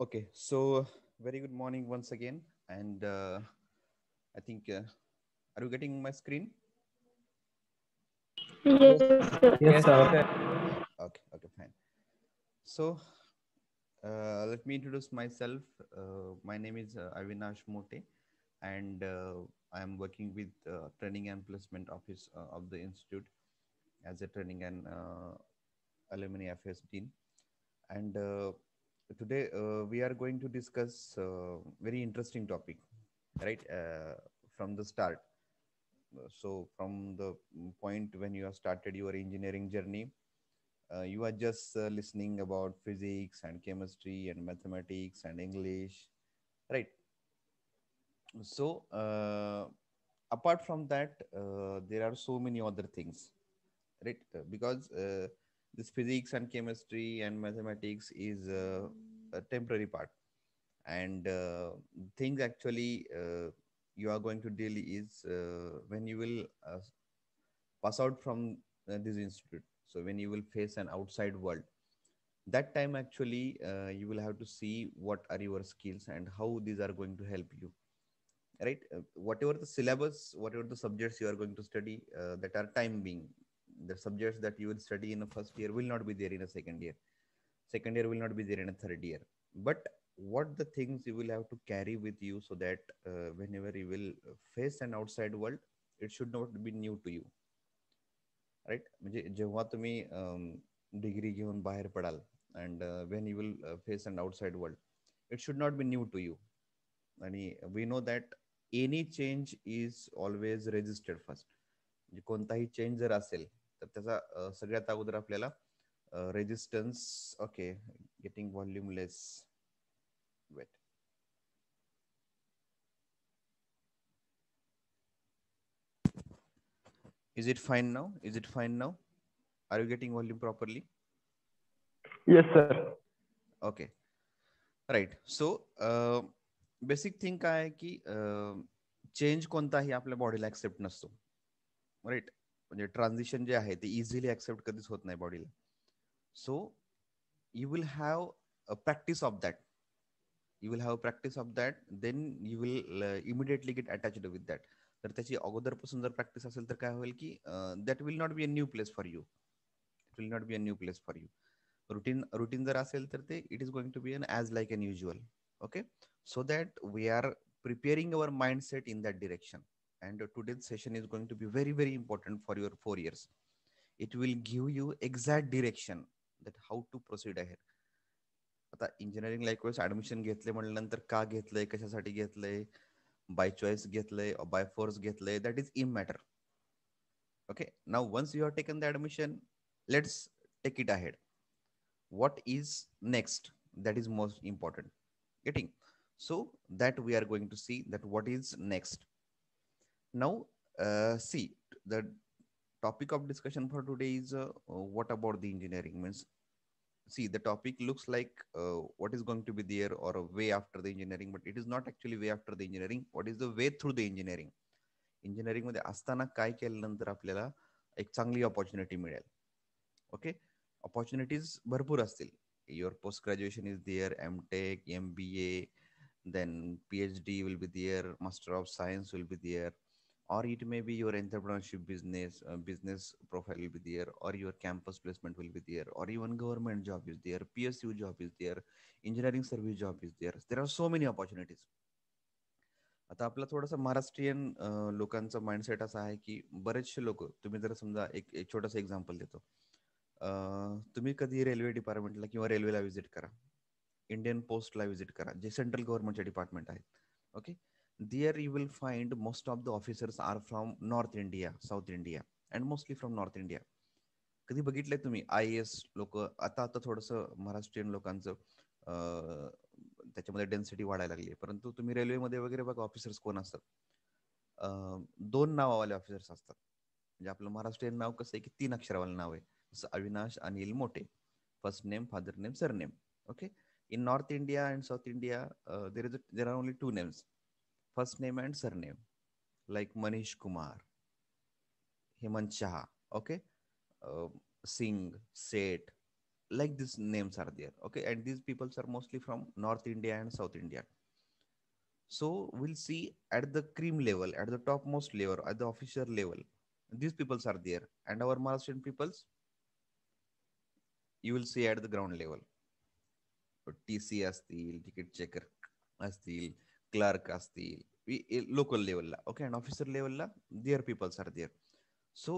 Okay, so very good morning once again. And uh, I think, uh, are you getting my screen? Yes, sir. Yes, sir. Okay. okay, okay, fine. So uh, let me introduce myself. Uh, my name is uh, Avinash Mote, and uh, I am working with Training and Placement Office of the Institute as a Training and Alumni Affairs Dean. And today uh, we are going to discuss uh, very interesting topic right uh, from the start so from the point when you have started your engineering journey uh, you are just uh, listening about physics and chemistry and mathematics and english right so uh, apart from that there are so many other things right because this physics and chemistry and mathematics is uh, a temporary part and uh, things actually uh, you are going to deal is uh, when you will uh, pass out from uh, this institute so when you will face an outside world that time actually you will have to see what are your skills and how these are going to help you right whatever the syllabus whatever the subjects you are going to study that are time being the subjects that you will study in the first year will not be there in a second year second year will not be there in a third year but what the things you will have to carry with you so that uh, whenever you will face an outside world it should not be new to you Right? म्हणजे जेव्हा तुम्ही degree घेऊन बाहेर पडाल and when you will face and outside world it should not be new to you आणि we know that any change is always registered first म्हणजे कोणताही change जर असेल तर त्याचा सगळ्यात अगोदर आपल्याला resistance okay getting volume less wait is it fine now is it fine now are you getting volume properly yes sir okay right so basic thing काय आहे की चेंज कोणताही आपल्या बॉडीला ऍक्सेप्ट नसतो राईट म्हणजे ट्रान्झिशन जे आहे ते इझिली ऍक्सेप्ट कधीच होत नाही बॉडीला so you will have a practice of that you will have a practice of that then you will immediately get attach with that तर त्याची अगोदरपासून जर प्रॅक्टिस असेल तर काय होईल की that will not be a new place for you it will not be a new place for you routine routine जर असेल तर ते it is going to be an as like an usual okay so that we are preparing our mindset in that direction and today's session is going to be very very important for your four years it will give you exact direction that how to proceed ahead आता engineering लाईकवेळेस admission घेतले म्हटल्यानंतर का घेतलंय कशासाठी घेतलंय by choice घेतलंय by force घेतलंय that is immaterial okay now once you have taken the let let's take it ahead what is next that is most important getting so that we are going to see that what is next Now, see, the topic of discussion for today is what about the engineering means see the topic looks like uh, what is going to be there or a way after the engineering but it is not actually way after the engineering what is the way through the engineering engineering मध्ये असताना काय केल्यानंतर आपल्याला एक चांगली opportunity मिळेल okay opportunities भरपूर असतील your post graduation is there M tech M B A then P H D will be there master of science will be there or it may be your entrepreneurship business uh, business profile will be there or your campus placement will be there or even government job is there psu job is there engineering service job is there there are so many opportunities आता आपला थोडासा महाराष्ट्रीयन लोकांचा mindset असा आहे की बरेचसे लोक तुम्ही जर समजा एक एक छोटासा एक्झाम्पल देतो तुम्ही कधी रेल्वे डिपार्टमेंटला किंवा रेल्वेला व्हिजिट करा इंडियन पोस्टला व्हिजिट करा जे सेंट्रल गव्हर्नमेंटचे डिपार्टमेंट आहेत okay okay? there you will find most of the officers are from north India south India and mostly from north India कधी बघितले तुम्ही आय एस लोक आता आता थोडंसं महाराष्ट्रीयन लोकांचं त्याच्यामध्ये डेन्सिटी वाढायला लागली परंतु तुम्ही रेल्वेमध्ये वगैरे बघा ऑफिसर्स कोण असतात दोन नावावाले ऑफिसर्स असतात म्हणजे आपलं महाराष्ट्रीयन नाव कसं आहे की तीन अक्षरावाले नाव आहे जसं Avinash Anil Mote first name father name surname okay in north India and south India there is there are only two names first name and surname like manish kumar hemant shah okay uh, singh seth like these names are there okay and these people are mostly from north india and south india so we'll see at the cream level, at the topmost level, at the official level, these peoples are there. And our Malaysian peoples, you will see at the ground level. TCS the ticket checker the clerk असतील local लेवलला okay and officer लेवलला peoples are so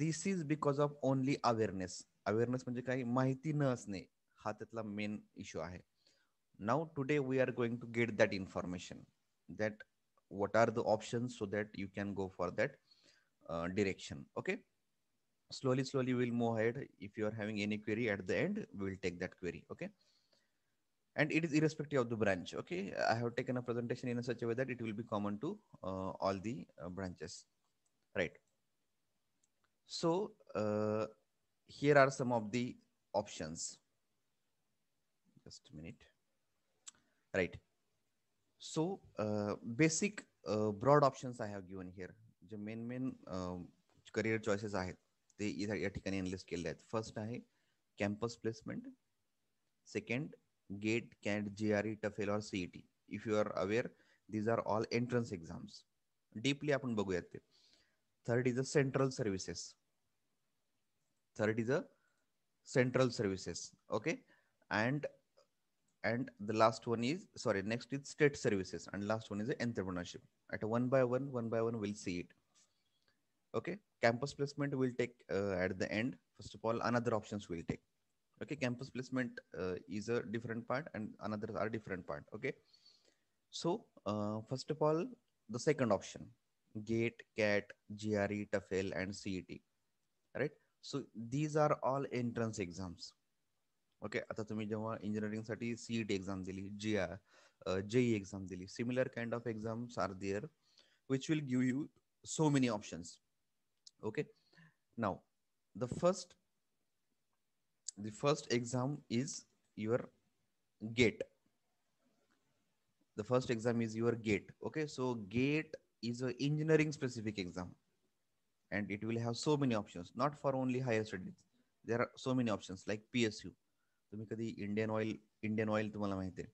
this is because of only awareness awareness म्हणजे काही माहिती न असणे हा त्यातला मेन इश्यू आहे now today we are going to get that information are the option so that you can go for that direction okay slowly slowly will हा if you are having a query take that query and it is irrespective of the branch okay i have taken a presentation in such a way that it will be common to uh, all the uh, branches right so uh, here are some of the options just a minute right so uh, basic uh, broad options i have given here जे main main career choices आहेत ते या ठिकाणी list केले आहेत first आहे campus placement. Second gate cand jre tfl or cet if you are aware these are all entrance exams deeply apun baguyat te third is the central services third is the central services okay and and the last one is sorry next is state services and last one is the entrepreneurship at one by one one by one we'll see it okay campus placement will take uh, at the end first of all another options we will take okay campus placement uh, is a different part and another are different part okay so uh, first of all the second option gate cat gre tafel and cet right so these are all entrance exams okay okay, आता तुम्ही जेव्हा इंजिनिअरिंगसाठी C E T exam दिली जी or JEE exam दिली similar kind of exams are there which will give you so many options okay now the first the first exam is your gate the first exam is your gate okay so gate is a engineering specific exam and it will have so many options not for only higher studies there are so many options like psu तुम्ही कधी Indian oil Indian oil तुम्हाला माहिती आहे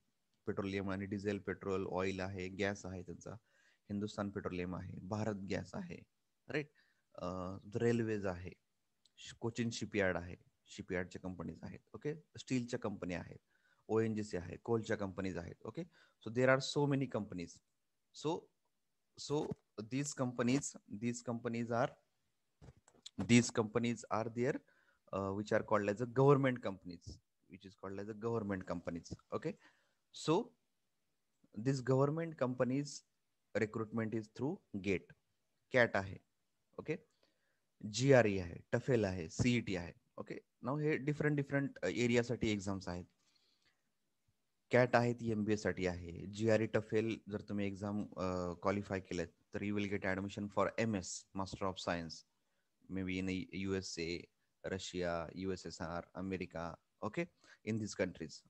petroleum आणि diesel petrol oil आहे gas आहे त्यांचा Hindustan Petroleum आहे भारत गॅस आहे राईट रेल्वेज आहे कोचिन शिपयार्ड आहे शिपयार्डच्या कंपनीज आहेत ओके स्टीलच्या कंपन्या आहेत ओ एन जी सी आहे कोलच्या कंपनीज आहेत okay so there are so many companies so so these companies these companies are these companies are there which are called as a government companies which is called as a government companies okay so this government companies recruitment is through GATE CAT आहे okay G R E आहे TOEFL आहे T e आहे okay now हे different different एरियासाठी exams आहेत CAT आहे ती M MBA साठी आहे जी आर ई टफेल जर तुम्ही एक्झाम क्वालिफाय केलं तर you will get admission for M S master of science may be in U S A Russia U S S R America okay in this countries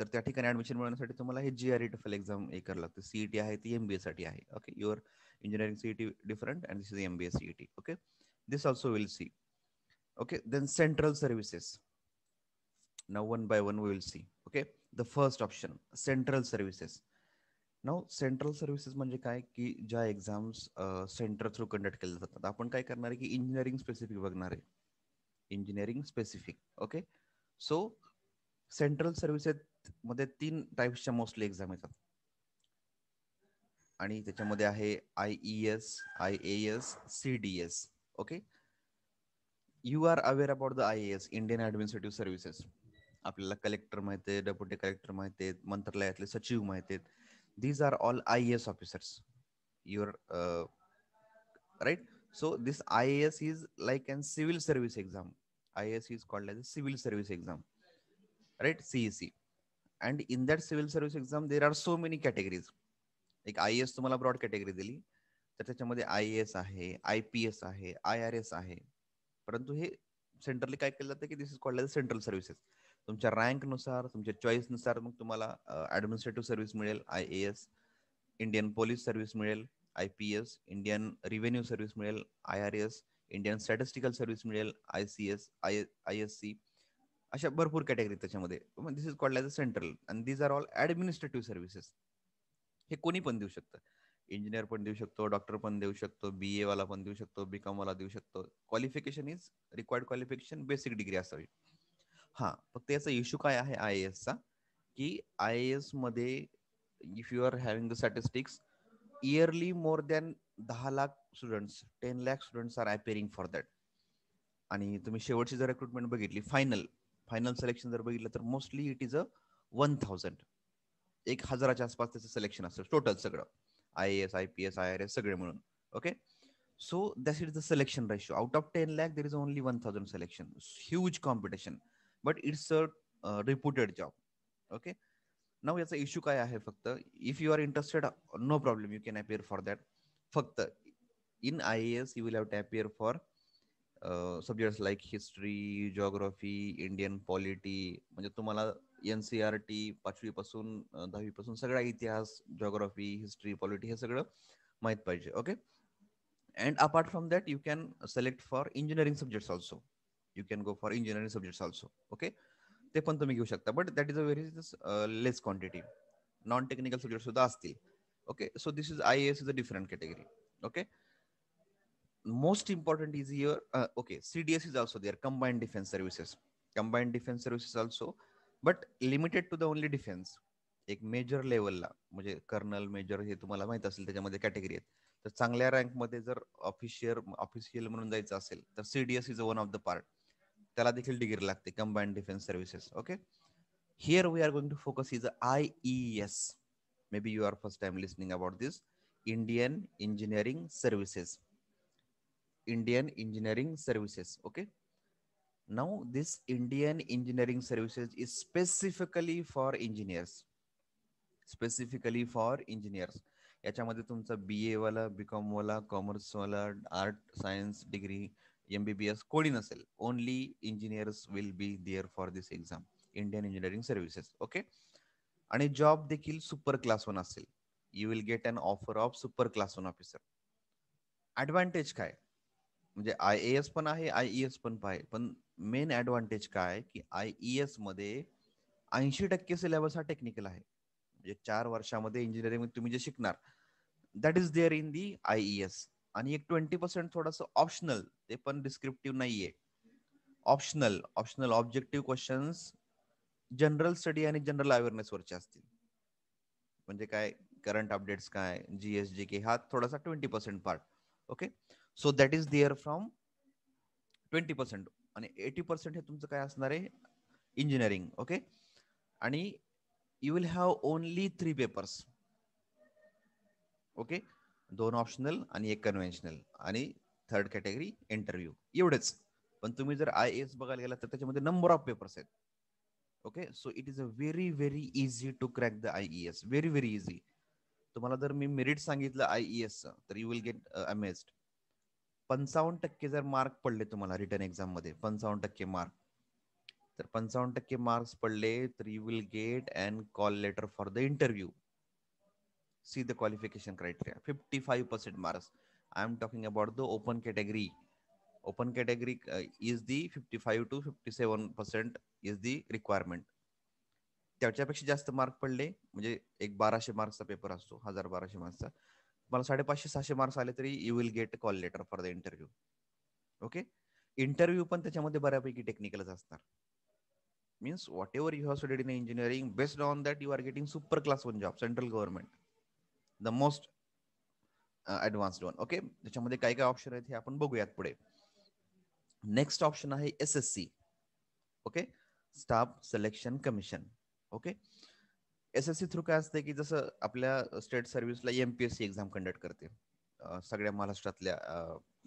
तर त्या ठिकाणी admission मिळवण्यासाठी तुम्हाला हे G R E TOEFL exam हे करावं लागतं T e आहे ती एमबीए साठी आहे okay your engineering T different and this is E T okay this also will see okay then central services. Now one by one we will see. Okay, the first option, central services. Now central services म्हणजे काय की ज्या exams centre through conduct केल्या जातात आपण काय करणार आहे की इंजिनिअरिंग स्पेसिफिक बघणार आहे engineering specific okay so central services मध्ये तीन टाईप्सच्या मोस्टली एक्झाम येतात आणि त्याच्यामध्ये आहे I E S I A S C D S okay you are aware about the I S Indian administrative services आपल्याला कलेक्टर माहिती आहे डेप्युटी कलेक्टर माहिती आहेत मंत्रालयातले सचिव माहिती आहेत these are all I S officers your right so this I S is like and civil service exam I S is called as a civil service exam right CEC and in that civil service exam there are so many categories एक I S तुम्हाला broad category दिली तर त्याच्यामध्ये I S आहे I P S आहे I R S आहे परंतु हे सेंट्रली काय केलं जातं की this is called as central services तुमच्या रँक नुसार तुमच्या चॉईसनुसार मग तुम्हाला ऍडमिनिस्ट्रेटिव्ह सर्व्हिस मिळेल I A Indian police service मिळेल आय इंडियन रिव्हेन्यू सर्व्हिस मिळेल I R S Indian statistical service मिळेल I C S I I S C अशा भरपूर कॅटेगरी त्याच्यामध्ये this is called as a central and these are all administrative services हे कोणी पण देऊ शकतं इंजिनियर पण देऊ शकतो डॉक्टर पण देऊ शकतो बी ए वाला पण देऊ शकतो बी कॉम वाला देऊ शकतो qualification is required qualification basic degree असावी हा फक्त याचा इश्यू काय आहे आय ए चा की आय एस मध्ये if you are having the statistics yearly more than दहा lakh students ten lakh students are appearing for that आणि तुम्ही शेवटची जर रिक्रुटमेंट बघितली फायनल फायनल सिलेक्शन जर बघितलं तर mostly it is a one thousand एक हजाराच्या आसपास त्याचं सिलेक्शन असतं टोटल सगळं I S I P S I R S सगळे मिळून okay so that is the selection ratio out of ten lakh there is only one thousand selection huge competition but it's a reputed job okay now याचा issue काय आहे फक्त if you are interested no problem you can appear for that फक्त in I S you will have to appear for subjects like history geography Indian polity म्हणजे तुम्हाला N C R T पाचवीपासून दहावीपासून सगळा इतिहास जॉग्राफी हिस्ट्री पॉलिटी हे सगळं माहीत पाहिजे okay and apart from that you can select for engineering subjects also you can go for engineering subjects also okay ते पण तुम्ही घेऊ शकता but that is a very less quantity non technical subject सुद्धा असतील okay so this is I S is a different category okay most important is your okay S is also there combined defence services combined defence services also but limited to the only defence एक major लेवलला म्हणजे colonel major हे तुम्हाला माहित असेल त्याच्यामध्ये category आहेत तर चांगल्या रँकमध्ये जर ऑफिशियल ऑफिशियल म्हणून जायचं असेल तर CDS is one of the part त्याला देखील डिग्री लागते combined defence services okay here we are going to focus is I E S maybe you are first time listening about this Indian engineering services Indian engineering services okay Now, this Indian engineering services is specifically for engineers. Specifically for engineers याच्यामध्ये तुमचं B एवाला B कॉमवाला कॉमर्सवाला art science degree M B B S कोणी नसेल only engineers will be there for this exam Indian engineering services okay आणि job देखील super class one असेल you will get an offer of super class one officer advantage काय म्हणजे I A S पण आहे I E S पण आहे पण मेन ऍडव्हान्टेज काय की आय ई एस मध्ये ऐंशी टक्के सिलेबस हा टेक्निकल आहे म्हणजे चार वर्षामध्ये इंजिनिअरिंग तुम्ही जे शिकणार that is there in the I E S आणि एक ट्वेंटी पर्सेंट थोडस ऑप्शनल ते पण डिस्क्रिप्टिव्ह नाहीये optional optional objective questions general study आणि जनरल अवेअरनेस वरचे असतील म्हणजे काय करंट अपडेट्स काय जी के हा थोडासा twenty percent part okay so that is there from twenty percent आणि एटी पर्सेंट हे तुमचं काय असणार आहे इंजिनिअरिंग ओके आणि you will have only three papers okay दोन ऑप्शनल आणि एक कन्व्हेन्शनल आणि थर्ड कॅटेगरी इंटरव्ह्यू एवढेच पण तुम्ही जर आय एस बघायला गेला तर त्याच्यामध्ये नंबर ऑफ पेपर्स आहेत okay so it is a very very easy to crack the I E S very very easy तुम्हाला जर मी मेरिट सांगितलं आय ई एसचं तर यू विल गेट अमेस्ड पंचावन्न टक्के जर मार्क पडले तुम्हाला रिटर्न एक्झाम मध्ये पंचावन्न टक्के मार्क तर पंचावन्न टक्के मार्क्स पडले तर you will get and call letter for the interview see the qualification criteria fifty five percent marks I'm talking about the open category open category is the fifty five to fifty seven percent is the requirement त्याच्यापेक्षा जास्त mark पडले म्हणजे एक बाराशे मार्क्सचा paper असतो हजार बाराशे मार्क्सचा मला साडेपाचशे सहाशे मार्क्स आले तरी you will get call letter for the interview okay interview पण त्याच्यामध्ये बऱ्यापैकी टेक्निकलच असतात means whatever you have studied in engineering based on that you are getting super class one job central government the most advance one okay त्याच्यामध्ये काय काय option आहेत हे आपण बघूयात पुढे नेक्स्ट ऑप्शन आहे S S C okay staff selection commission okay S S C through काय असते की जसं आपल्या स्टेट सर्व्हिसला M P S C exam conduct करते सगळ्या महाराष्ट्रातल्या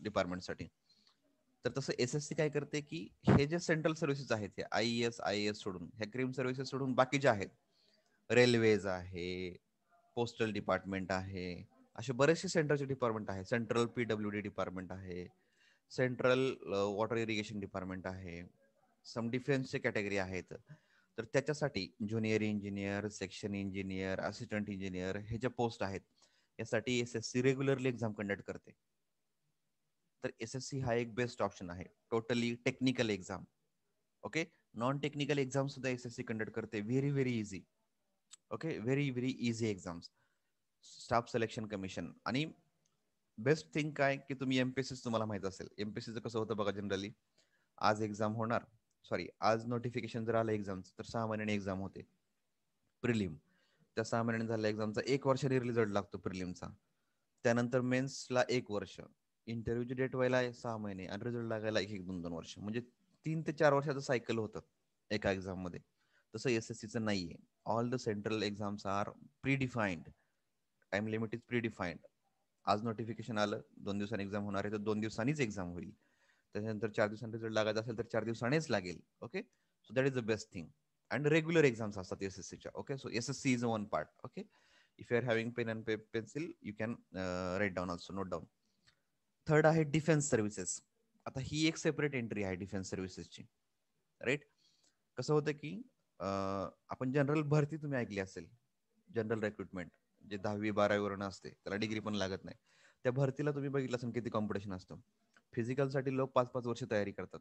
डिपार्टमेंटसाठी तर तसं एस एस सी काय करते की हे जे सेंट्रल सर्व्हिसेस आहेत हे आय एस आय एस सोडून ह्या क्रीम सर्व्हिसेस सोडून बाकी जे आहेत रेल्वेज आहे पोस्टल डिपार्टमेंट आहे असे बरेचसे सेंट्रलचे डिपार्टमेंट आहे सेंट्रल डब्ल्यू डी डिपार्टमेंट आहे सेंट्रल वॉटर इरिगेशन डिपार्टमेंट आहे सम डिफेन्सचे कॅटेगरी आहेत तर त्याच्यासाठी junior engineer section engineer assistant engineer हे ज्या पोस्ट आहेत यासाठी S S C regularly exam conduct करते तर एस एस सी हा एक बेस्ट ऑप्शन आहे totally technical exam okay non technical exam सुद्धा एस एस सी कंडक्ट करते very very easy okay very very easy exams staff selection commission आणि best thing काय की तुम्ही एमपीएससी तुम्हाला माहित असेल एमपीएससीचं कसं होतं बघा जनरली आज एक्झाम होणार सॉरी आज नोटिफिकेशन जर आलं एक्झामचं तर सहा महिन्याने एक्झाम होते प्रिलिम त्या सहा महिन्याने झाल्या एक्झामचा एक वर्षाने रिझल्ट लागतो प्रिलिमचा त्यानंतर मेन्सला एक वर्ष इंटरव्ह्यूची डेट व्हायला सहा महिने आणि रिझल्ट लागायला एक दोन दोन वर्ष म्हणजे तीन ते चार वर्षाचं सायकल होतं एका एक्झाम मध्ये तसं एस एस सीचं नाहीये all the central exams are predefined time limit is predefined आज नोटिफिकेशन आलं दोन दिवसांनी एक्झाम होणार आहे तर दोन दिवसांनीच एक्झाम होईल त्याच्यानंतर चार दिवसांनी रिझल्ट लागायचा असेल तर चार दिवसानेच लागेल okay so that is the best thing and regular exams असतात सीच्या okay so C is one part okay if you are having pen and pencil you can write down also note down third आहे defence services आता ही एक separate entry आहे defence सर्व्हिसेसची right कसं होतं की आपण जनरल भरती तुम्ही ऐकली असेल जनरल रिक्रुटमेंट जे दहावी बारावी वर्ण असते त्याला डिग्री पण लागत नाही त्या भरतीला तुम्ही बघितलं असेल किती कॉम्पिटिशन असतं फिजिकलसाठी लोक पाच पाच वर्ष तयारी करतात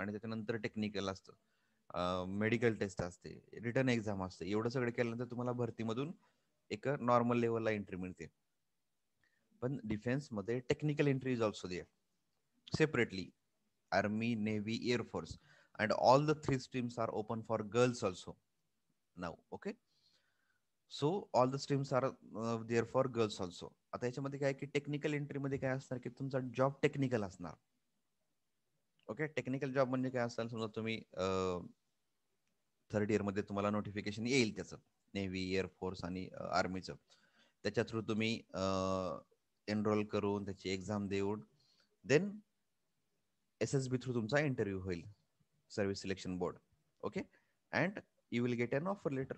आणि त्याच्यानंतर टेक्निकल असतं मेडिकल टेस्ट असते रिटर्न एक्झाम असते एवढं सगळं केल्यानंतर तुम्हाला भरतीमधून एक नॉर्मल लेवलला एंट्री मिळते पण डिफेन्समध्ये technical entry is also there separately army navy air force and all the three streams are open for girls also now okay so all the streams are there for girls also आता याच्यामध्ये काय की technical एंट्रीमध्ये काय असणार की तुमचा job technical असणार ओके टेक्निकल जॉब म्हणजे काय असणार समजा तुम्ही थर्ड इयरमध्ये तुम्हाला नोटिफिकेशन येईल त्याचं नेव्ही एअरफोर्स आणि आर्मीचं त्याच्या थ्रू तुम्ही एनरोल करून त्याची एक्झाम देऊन then S S B through तुमचा इंटरव्ह्यू होईल service selection board okay and you will get an offer letter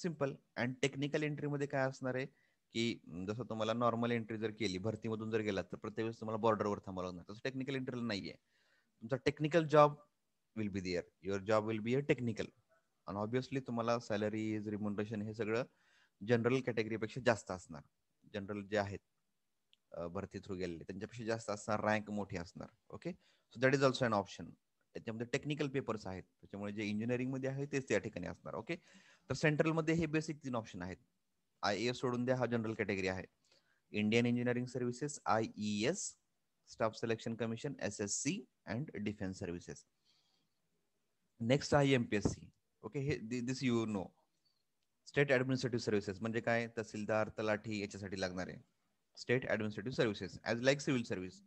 simple and technical एंट्रीमध्ये काय असणार आहे की जसं तुम्हाला नॉर्मल एंट्री जर केली भरतीमधून जर गेलात तर प्रत्येक वेळेस तुम्हाला बॉर्डरवर थांबावं लागणार तसं टेक्निकल एंट्रीला नाहीये तुमचा technical job will be there your job will be a technical आणि ऑब्विसली तुम्हाला सॅलरीज रिमोनरेशन हे सगळं जनरल कॅटेगरीपेक्षा जास्त असणार जनरल जे आहेत भरती थ्रू गेलेले त्यांच्यापेक्षा जास्त असणार रँक मोठी असणार okay so that is also an option त्याच्यामध्ये टेक्निकल पेपर्स आहेत त्याच्यामुळे जे मध्ये आहे तेच त्या ठिकाणी असणार ओके तर सेंट्रलमध्ये हे बेसिक तीन ऑप्शन आहेत आय एस सोडून द्या हा जनरल कॅटेगरी आहे Indian engineering services I E S staff selection commission S S C and defence services next आहे सी ओके हे this you know state administrative services म्हणजे काय तहसीलदार तलाठी याच्यासाठी आहे state administrative services as like civil service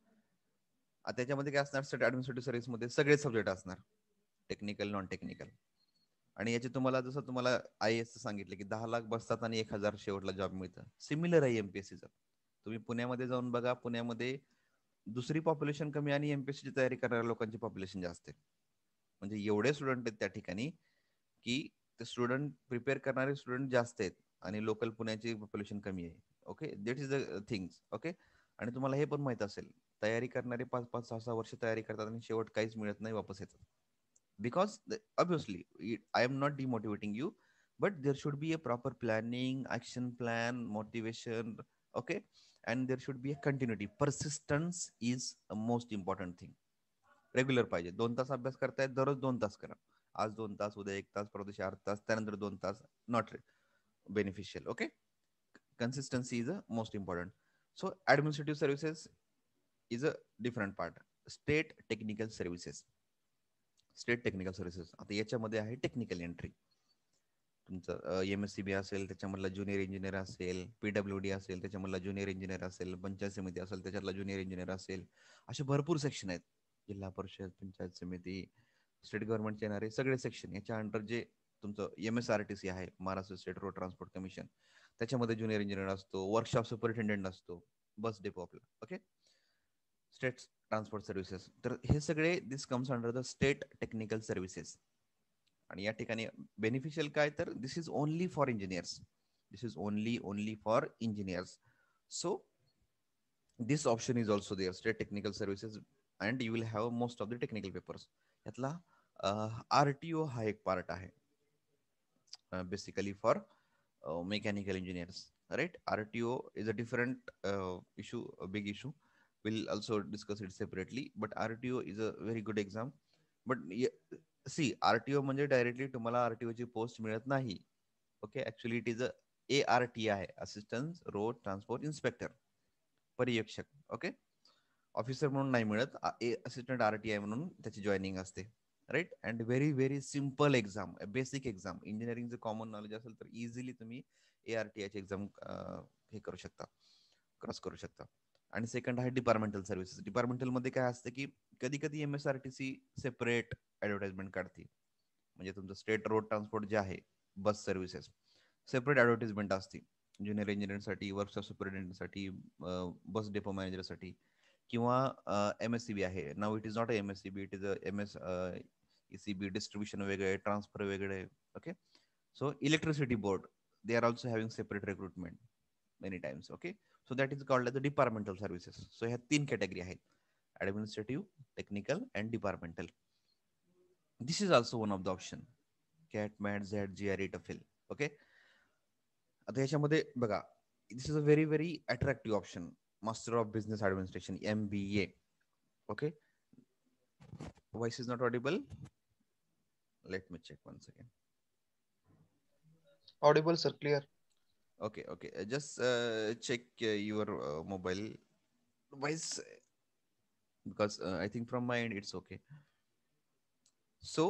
त्याच्यामध्ये काय असणार स्टेट ऍडमिनिस्ट्रेटिव्ह सर्व्हिसमध्ये सगळे सब्जेक्ट असणार टेक्निकल नॉन टेक्निकल आणि याचे तुम्हाला जसं तुम्हाला आय एस सांगितलं की दहा लाख बसतात आणि एक हजार शेवटला जॉब मिळतं सिमिलर आहे एमपीएससीचं तुम्ही पुण्यामध्ये जाऊन बघा पुण्यामध्ये दुसरी पॉप्युलेशन कमी आणि एमपीएससीची तयारी करणाऱ्या लोकांची पॉप्युलेशन जास्त आहे म्हणजे एवढे स्टुडंट आहेत त्या ठिकाणी की ते स्टुडंट प्रिपेअर करणारे स्टुडंट जास्त आहेत आणि लोकल पुण्याची पॉप्युलेशन कमी आहे okay that is the things okay आणि तुम्हाला हे पण माहित असेल तयारी करणारे पाच पाच सहा सहा वर्ष तयारी करतात आणि शेवट काहीच मिळत नाही वापस येतात because the, obviously it, i am not demotivating you but there should be a proper planning action plan motivation okay and there should be a continuity persistence is a most important thing regular पाहिजे दोन तास अभ्यास करताय दररोज दोन तास करा आज दोन तास उद्या एक तास परवा दिवशी आठ तास त्यानंतर दोन तास not beneficial okay consistency is a most important so administrative services is a different part state technical services state technical services आता याच्यामध्ये आहे टेक्निकल एंट्री तुमचं एम एस सी बी असेल त्याच्यामधला ज्युनियर इंजिनियर असेल पीडब्ल्यू डी असेल त्याच्यामधला junior engineer असेल पंचायत समिती असेल त्याच्यातला ज्युनियर इंजिनियर असेल असे भरपूर सेक्शन आहेत जिल्हा परिषद पंचायत समिती स्टेट गव्हर्नमेंटचे येणारे सगळे सेक्शन याच्या अंडर जे तुमचं M S R T C आहे Maharashtra state road transport commission त्याच्यामध्ये ज्युनियर इंजिनियर असतो वर्कशॉप सुपरिटेंडेंट असतो बस डेपो आपला ओके स्टेट ट्रान्सपोर्ट सर्व्हिसेस तर हे सगळे this comes under the state technical services आणि या ठिकाणी बेनिफिशियल काय तर this is only for engineers this is only only for engineers so this option is also there state technical services and you will have most of the technical papers यातला R T O हा एक part आहे basically for mechanical engineers right R T O is a different issue big issue we'll also discuss it separately but rto is a very good exam but see RTO म्हणजे directly तुम्हाला RTO ची post मिळत नाही okay actually it is a A R T आहे assistant road transport inspector परिक्षक okay officer म्हणून नाही मिळत A assistant R T I म्हणून त्याची जॉईनिंग असते right and very very simple exam basic exam इंजिनिअरिंगचं कॉमन नॉलेज असेल तर इझिली तुम्ही ए आर टी आयची एक्झाम हे करू शकता क्रॉस करू शकता आणि सेकंड आहे डिपार्टमेंटल सर्व्हिसेस डिपार्टमेंटल मध्ये काय असतं की कधी कधी M S R T C separate advertisement काढते म्हणजे तुमचं स्टेट रोड ट्रान्सपोर्ट जे आहे बस सर्व्हिसेस सेपरेट ऍडव्हर्टाइजमेंट असते ज्युनियर इंजिनिअरसाठी वर्कशॉप सुपरिटेंडंटसाठी बस डेपो मॅनेजरसाठी किंवा एम एस सी बी आहे now it is not M S C B it is M S E C B distribution वेगळे transfer वेगळे okay so electricity board they are also having separate recruitment many times okay so that is called as departmental services so ह्या तीन category आहेत administrative technical and departmental this is also one of the option CAT MAT Z G R TOEFL okay आता याच्यामध्ये बघा this is a very very attractive option master of business administration M B A okay voice is not audible let me check once again audible sir clear okay okay just check your mobile your because uh, mobile think from my end it's okay so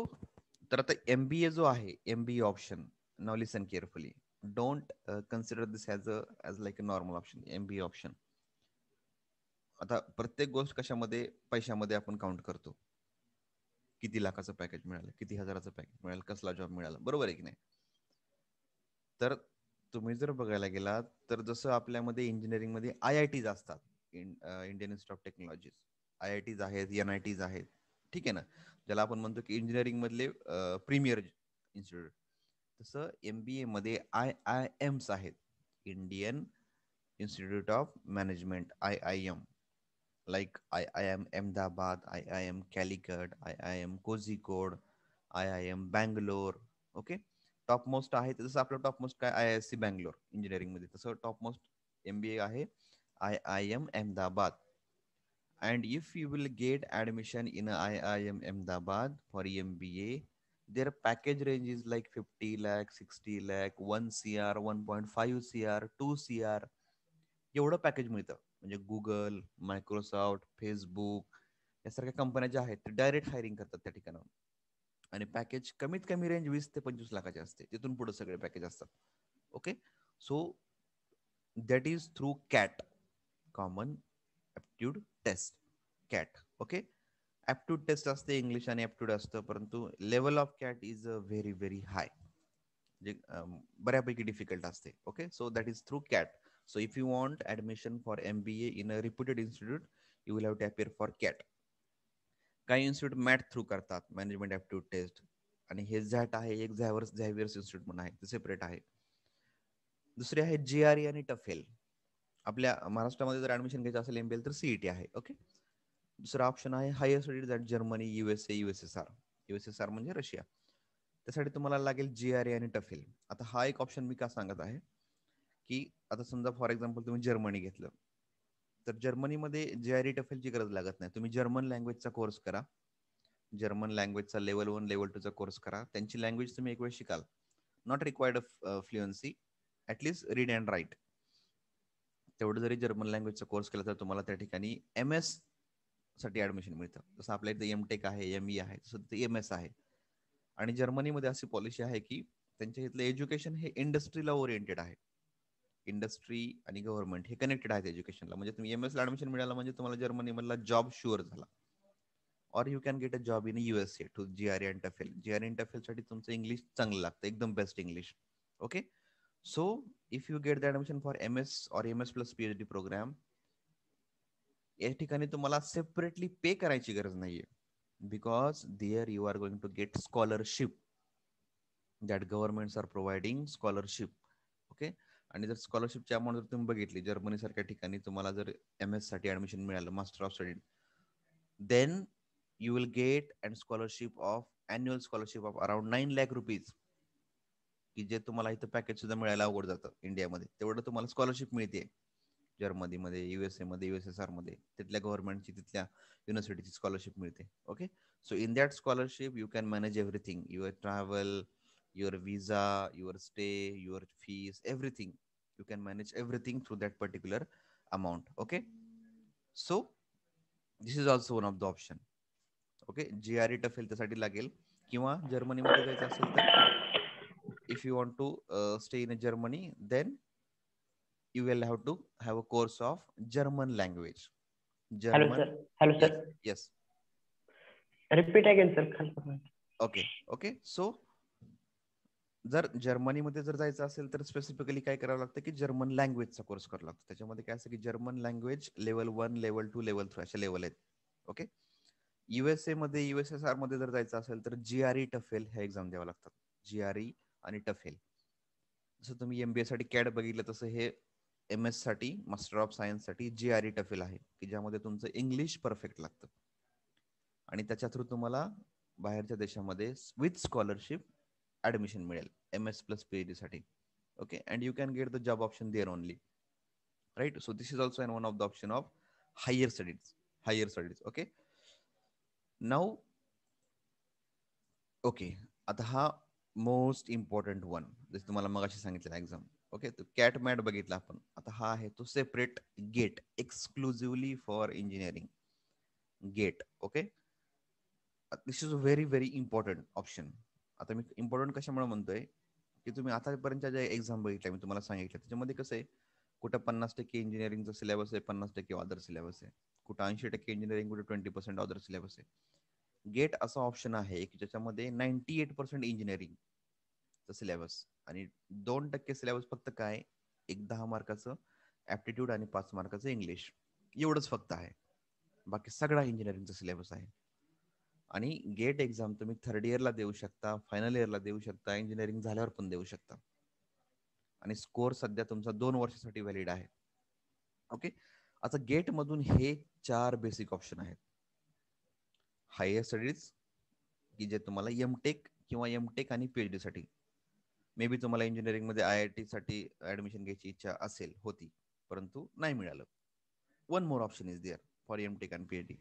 तर आता MBA जो आहे M B A option now listen carefully don't consider this as a as like a normal option MBA option आता प्रत्येक गोष्ट कशामध्ये पैशामध्ये आपण काउंट करतो किती लाखाचं पॅकेज मिळालं किती हजाराचं पॅकेज मिळालं कसला जॉब मिळाला बरोबर आहे की नाही तर तुम्ही जर बघायला गेलात तर जसं आपल्यामध्ये इंजिनिअरिंग मध्ये आय आय टीज असतात Indian institute of technologies I I Ts आहेत एन आय टीज आहेत ठीक आहे ना ज्याला आपण म्हणतो की इंजिनिअरिंग मधले प्रीमियर इन्स्टिट्यूट तसं एम बी एमध्ये आय आय एम्स आहेत Indian institute of management I I M like I I M Ahmedabad I I M Calicut I I M Kozhikode I I M Bangalore okay top most आहे जसं आपलं top most काय I I C Bangalore engineering मध्ये तसं top most M B A आहे I I M Ahmedabad and if you will get admission in I I M Ahmedabad for M B A there package range is like fifty lakh sixty lakh one C R one point five C R two C R एवढं package मिळतं म्हणजे Google Microsoft Facebook यासारख्या कंपन्या ज्या आहेत ते direct hiring करतात त्या ठिकाणावर आणि पॅकेज कमीत कमी रेंज वीस ते पंचवीस लाखाचे असते तिथून पुढे सगळे पॅकेज असतात okay so that is through CAT common aptitude test CAT okay aptitude test असते इंग्लिश आणि ॲप्ट्यूड असतं परंतु level of CAT is a very very high जे बऱ्यापैकी डिफिकल्ट असते okay so that is through CAT so if you want admission for M B A in a reputed institute you will have to appear for CAT काही institute MAT through करतात management aptitude test आणि हे झॅट आहे एक झॅव्हर्स झॅव्हिअर्स institute म्हणून आहे ते separate आहे दुसरे आहे जे आर ई आणि टफेल आपल्या महाराष्ट्रामध्ये जर ऍडमिशन घ्यायचं असेल एल तर सीईटी e आहे ओके दुसरा ऑप्शन आहे higher study that Germany USA USSR USSR म्हणजे रशिया त्यासाठी तुम्हाला लागेल जे आर ए आणि टफेल आता हा एक ऑप्शन मी का सांगत आहे की आता समजा फॉर एक्झाम्पल तुम्ही जर्मनी घेतलं तर जर्मनीमध्ये जे आर टफेलची गरज लागत नाही तुम्ही जर्मन लँग्वेजचा कोर्स करा जर्मन लँग्वेजचा लेवल वन लेवल चा कोर्स करा त्यांची लँग्वेज तुम्ही एक वेळ शिकाल not required of fluency least read and write तेवढं जरी जर्मन लँग्वेजचा कोर्स केला तर तुम्हाला त्या ठिकाणी एम एस साठी ऍडमिशन मिळतं जसं आपल्या इथे एम टेक आहे एम ई e आहे तसं तिथे एम एस आहे आणि जर्मनीमध्ये अशी पॉलिसी आहे की त्यांच्या इथलं एज्युकेशन हे इंडस्ट्रीला ओरिएंटेड आहे इंडस्ट्री आणि गव्हर्नमेंट हे कनेक्टेड आहेत एज्युकेशनला म्हणजे तुम्ही एम ला ऍडमिशन मिळालं म्हणजे तुम्हाला जर्मनी मधला जॉब शुअर झाला or you can get a job in USA to G R N TOEFL G R N TOEFL साठी तुमचं इंग्लिश चांगलं लागतं एकदम best English okay so if you get the admission for M S or M S plus D program या ठिकाणी तुम्हाला separately pay करायची गरज नाहीये because there you are going to get scholarship that governments are providing scholarship okay आणि जर स्कॉलरशिपची amount जर तुम्ही बघितली जर्मनी सारख्या ठिकाणी तुम्हाला जर एम एस साठी ऍडमिशन मिळालं master of study then you will get and scholarship of annual scholarship of around nine lakh rupees की जे तुम्हाला इथं पॅकेज सुद्धा मिळायला अवघड जातं इंडियामध्ये तेवढं तुम्हाला स्कॉलरशिप मिळते जर्मनीमध्ये युएसए मध्ये युएसएसआर मध्ये तिथल्या गव्हर्नमेंटची तिथल्या युनिव्हर्सिटीची स्कॉलरशिप मिळते okay so in that scholarship you can manage everything your travel your visa, your stay, your fees, everything. You can manage everything through that particular amount. Okay. So this is also one of the option. Okay. GRE to fill the लागेल किंवा Germany? जायचं असेल तर if you want to stay you will have to have a course of German language. German. Hello, sir. Hello, sir. Yes. yes. Repeat again, sir. Okay. Okay. So जर जर्मनीमध्ये जर जायचं असेल तर स्पेसिफिकली काय करावं लागतं की जर्मन लँग्वेजचा कोर्स करावा लागतो त्याच्यामध्ये काय असतं की German language level one level two level three अशा लेवल आहेत ओके युएसए मध्ये युएसएसआर मध्ये जर जायचं असेल तर जी आर ई टफेल हे एक्झाम द्यावं लागतात जी आर ई आणि टफेल जसं तुम्ही एमबीए साठी कॅड बघितलं तसं हे एम एस साठी मास्टर ऑफ सायन्स साठी जी आर ई टफेल आहे की ज्यामध्ये तुमचं इंग्लिश परफेक्ट लागतं आणि त्याच्या थ्रू तुम्हाला बाहेरच्या देशामध्ये विथ स्कॉलरशिप ॲडमिशन मिळेल M S plus P H डीसाठी okay and you can get the job option there only right so this is also one of the option of higher studies higher studies okay now okay आता हा most important one जसं तुम्हाला मग अशी सांगितलेला exam okay तो CAT MAT बघितला आपण आता हा आहे तो separate GATE exclusively for engineering GATE okay this is a very very important option आता मी इम्पॉर्टंट कशामुळे म्हणतोय की तुम्ही आतापर्यंत ज्या एक्झाम बघितल्या मी तुम्हाला सांगितलं त्याच्यामध्ये कसं आहे कुठं पन्नास टक्के इंजिनिअरिंगचा सिलेबस आहे पन्नास टक्के अदर सिलेबस आहे कुठं ऐंशी टक्के इंजिनिअरिंग कुठे ट्वेंटी पर्सेंट अदर सिलेबस आहे गेट असा ऑप्शन आहे की ज्याच्यामध्ये नाईन्टी एट पर्सेंट इंजिनिअरिंगचा सिलेबस आणि दोन टक्के सिलेबस फक्त काय एक दहा मार्काचं ऍप्टिट्यूड आणि पाच मार्काचं इंग्लिश एवढंच फक्त आहे बाकी सगळा इंजिनिअरिंगचा सिलेबस आहे आणि गेट एक्झाम तुम्ही थर्ड इयरला देऊ शकता फायनल इयरला देऊ शकता इंजिनिअरिंग झाल्यावर पण देऊ शकता आणि स्कोर सध्या तुमचा दोन वर्षासाठी व्हॅलिड आहे ओके आता गेट मधून हे चार बेसिक ऑप्शन आहेत हायर स्टडीज की जे तुम्हाला एमटेक किंवा एमटेक आणि डी साठी मे बी तुम्हाला इंजिनिअरिंग मध्ये आय आय टी साठी ऍडमिशन घ्यायची इच्छा असेल होती परंतु नाही मिळालं one more option is there for M tech and PhD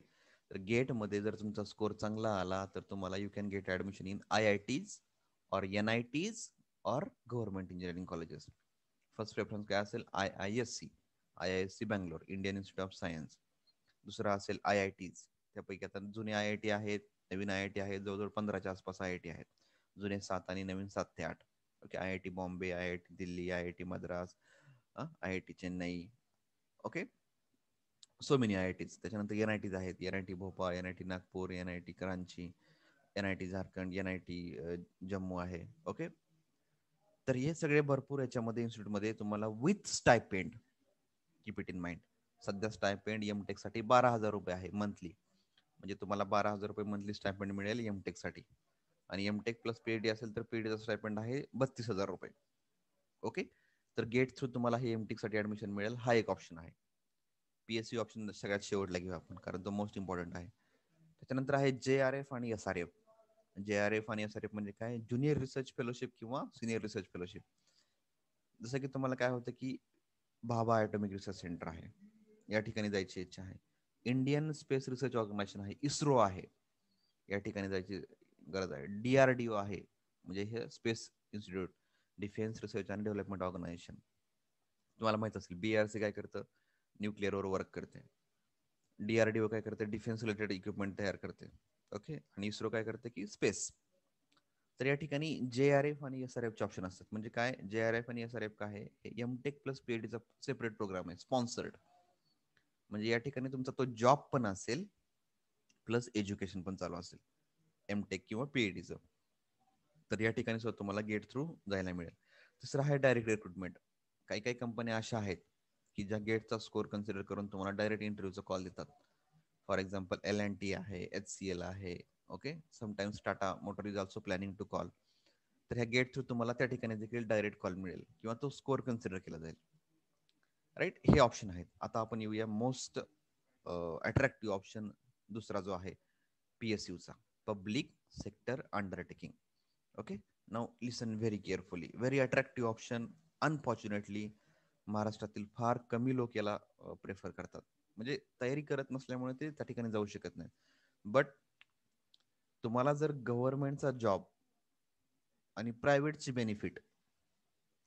तर गेटमध्ये जर तुमचा स्कोर चांगला आला तर तुम्हाला you can get admission in I I Ts or N I Ts or government engineering colleges first preference काय असेल I I S C I I S C Bangalore Indian institute of science दुसरा असेल I I tease त्यापैकी आता जुने I I T आहेत नवीन I I T आहेत जवळजवळ पंधराच्या आसपास आय आय टी आहेत जुने सात आणि नवीन सात ते आठ okay I I T Bombay I I T Delhi I I T Madras I I T Chennai okay so many I I Ts त्याच्यानंतर एन आय टीज आहेत N I T Bhopal N I T Nagpur N I T Karachi N I T Jharkhand N I T Jammu आहे okay तर हे सगळे भरपूर याच्यामध्ये इन्स्टिट्यूटमध्ये तुम्हाला with stipend keep it in mind सध्या स्टायपेंड साठी बारा हजार रुपये आहे मंथली म्हणजे तुम्हाला बारा हजार रुपये मंथली स्टायपेंड मिळेल साठी आणि एमटेक प्लस पीएडी असेल तर पीएडीचा e स्टायपेंड आहे बत्तीस हजार रुपये ओके तर गेट थ्रू तुम्हाला हे साठी ॲडमिशन मिळेल हा एक ऑप्शन आहे पीएससी ऑप्शन सगळ्यात शेवटला घेऊ आपण कारण तो मोस्ट इम्पॉर्टंट आहे त्याच्यानंतर आहे जे आर एफ आणि S R F J R F आणि एस आर एफ म्हणजे काय ज्युनियर रिसर्च फेलोशिप किंवा सिनियर रिसर्च फेलोशिप जसं की तुम्हाला काय होतं की भाभा ॲटॉमिक रिसर्च सेंटर आहे या ठिकाणी जायची इच्छा आहे इंडियन स्पेस रिसर्च ऑर्गनायझेशन आहे इस्रो आहे या ठिकाणी जायची गरज आहे डीआरडीओ आहे म्हणजे हे space institute defence research and development organisation तुम्हाला माहित असेल बी आर सी काय करतं न्यूक्लिअरवर वर्क करते डीआरडीओ काय करते डिफेन्स रिलेटेड इक्विपमेंट तयार करते ओके आणि इस्रो काय करते की स्पेस तर या ठिकाणी जे आर एफ आणि एस आर एफचे ऑप्शन असतात म्हणजे काय जे आर एफ आणि एस आर एफ काय हे टेक प्लस पीएचडीचा सेपरेट प्रोग्राम आहे स्पॉन्सर्ड म्हणजे या ठिकाणी तुमचा तो जॉब पण असेल प्लस एज्युकेशन पण चालू असेल एमटेक किंवा डीचं तर या ठिकाणी सुद्धा तुम्हाला गेट थ्रू जायला मिळेल तिसरं आहे डायरेक्ट रिक्रुटमेंट काही काही कंपन्या अशा आहेत की ज्या गेटचा स्कोर कन्सिडर करून तुम्हाला डायरेक्ट इंटरव्ह्यूचा कॉल देतात for example L N T आहे एच सी एल आहे okay sometimes Tata motor is also planning to call तर ह्या गेट थ्रू तुम्हाला त्या ठिकाणी देखील डायरेक्ट कॉल मिळेल किंवा तो स्कोर कन्सिडर केला जाईल राईट हे ऑप्शन आहेत आता आपण येऊया मोस्ट अट्रॅक्टिव्ह ऑप्शन दुसरा जो आहे पी एस यूचा public sector undertaking okay now listen very carefully very attractive option unfortunately महाराष्ट्रातील फार कमी लोक याला प्रेफर करतात म्हणजे तयारी करत नसल्यामुळे ते त्या ठिकाणी जाऊ शकत नाहीत बट तुम्हाला जर गव्हर्नमेंटचा जॉब आणि प्रायव्हेटची बेनिफिट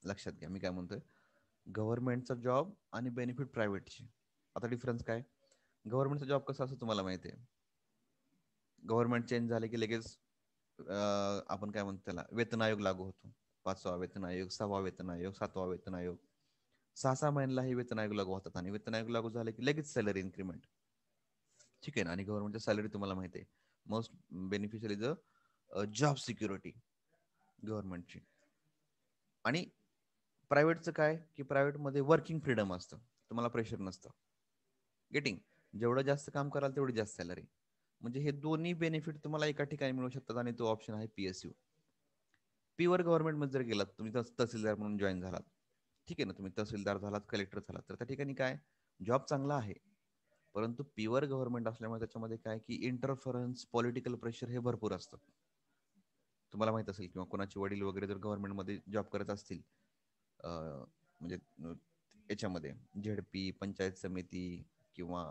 लक्षात घ्या मी काय म्हणतोय गव्हर्नमेंटचा जॉब आणि बेनिफिट प्रायव्हेटची आता डिफरन्स काय गव्हर्नमेंटचा जॉब कसा असतो तुम्हाला माहिती आहे गव्हर्नमेंट चेंज झाले की लगेच आपण काय म्हणतो त्याला वेतन आयोग लागू होतो पाचवा वेतन आयोग सहावा वेतन आयोग सातवा वेतन आयोग सहा सहा महिन्याला हे वेतन आयोग लागू होतात आणि वेतन आयोग लागू झाले की लगेच सॅलरी इन्क्रीमेंट ठीक आहे ना आणि गव्हर्नमेंटची सॅलरी तुम्हाला माहिती आहे most beneficial is a job security गव्हर्नमेंटची आणि प्रायव्हेटचं काय की प्रायव्हेटमध्ये वर्किंग फ्रीडम असतं तुम्हाला प्रेशर नसतं गेटिंग जेवढं जास्त काम कराल तेवढी जास्त सॅलरी म्हणजे हे दोन्ही बेनिफिट तुम्हाला एका ठिकाणी मिळू शकतात आणि तो ऑप्शन आहे पीएसयू पीवर मध्ये जर गेलात तुम्ही तहसीलदार म्हणून जॉईन झालात ठीक आहे ना तुम्ही तहसीलदार झालात कलेक्टर झालात तर त्या ठिकाणी काय जॉब चांगला आहे परंतु प्युअर गव्हर्नमेंट असल्यामुळे त्याच्यामध्ये काय की इंटरफरन्स पॉलिटिकल प्रेशर हे भरपूर असतं तुम्हाला माहित असेल किंवा कोणाचे वडील वगैरे जर गव्हर्नमेंटमध्ये जॉब करत असतील म्हणजे याच्यामध्ये झेडपी पंचायत समिती किंवा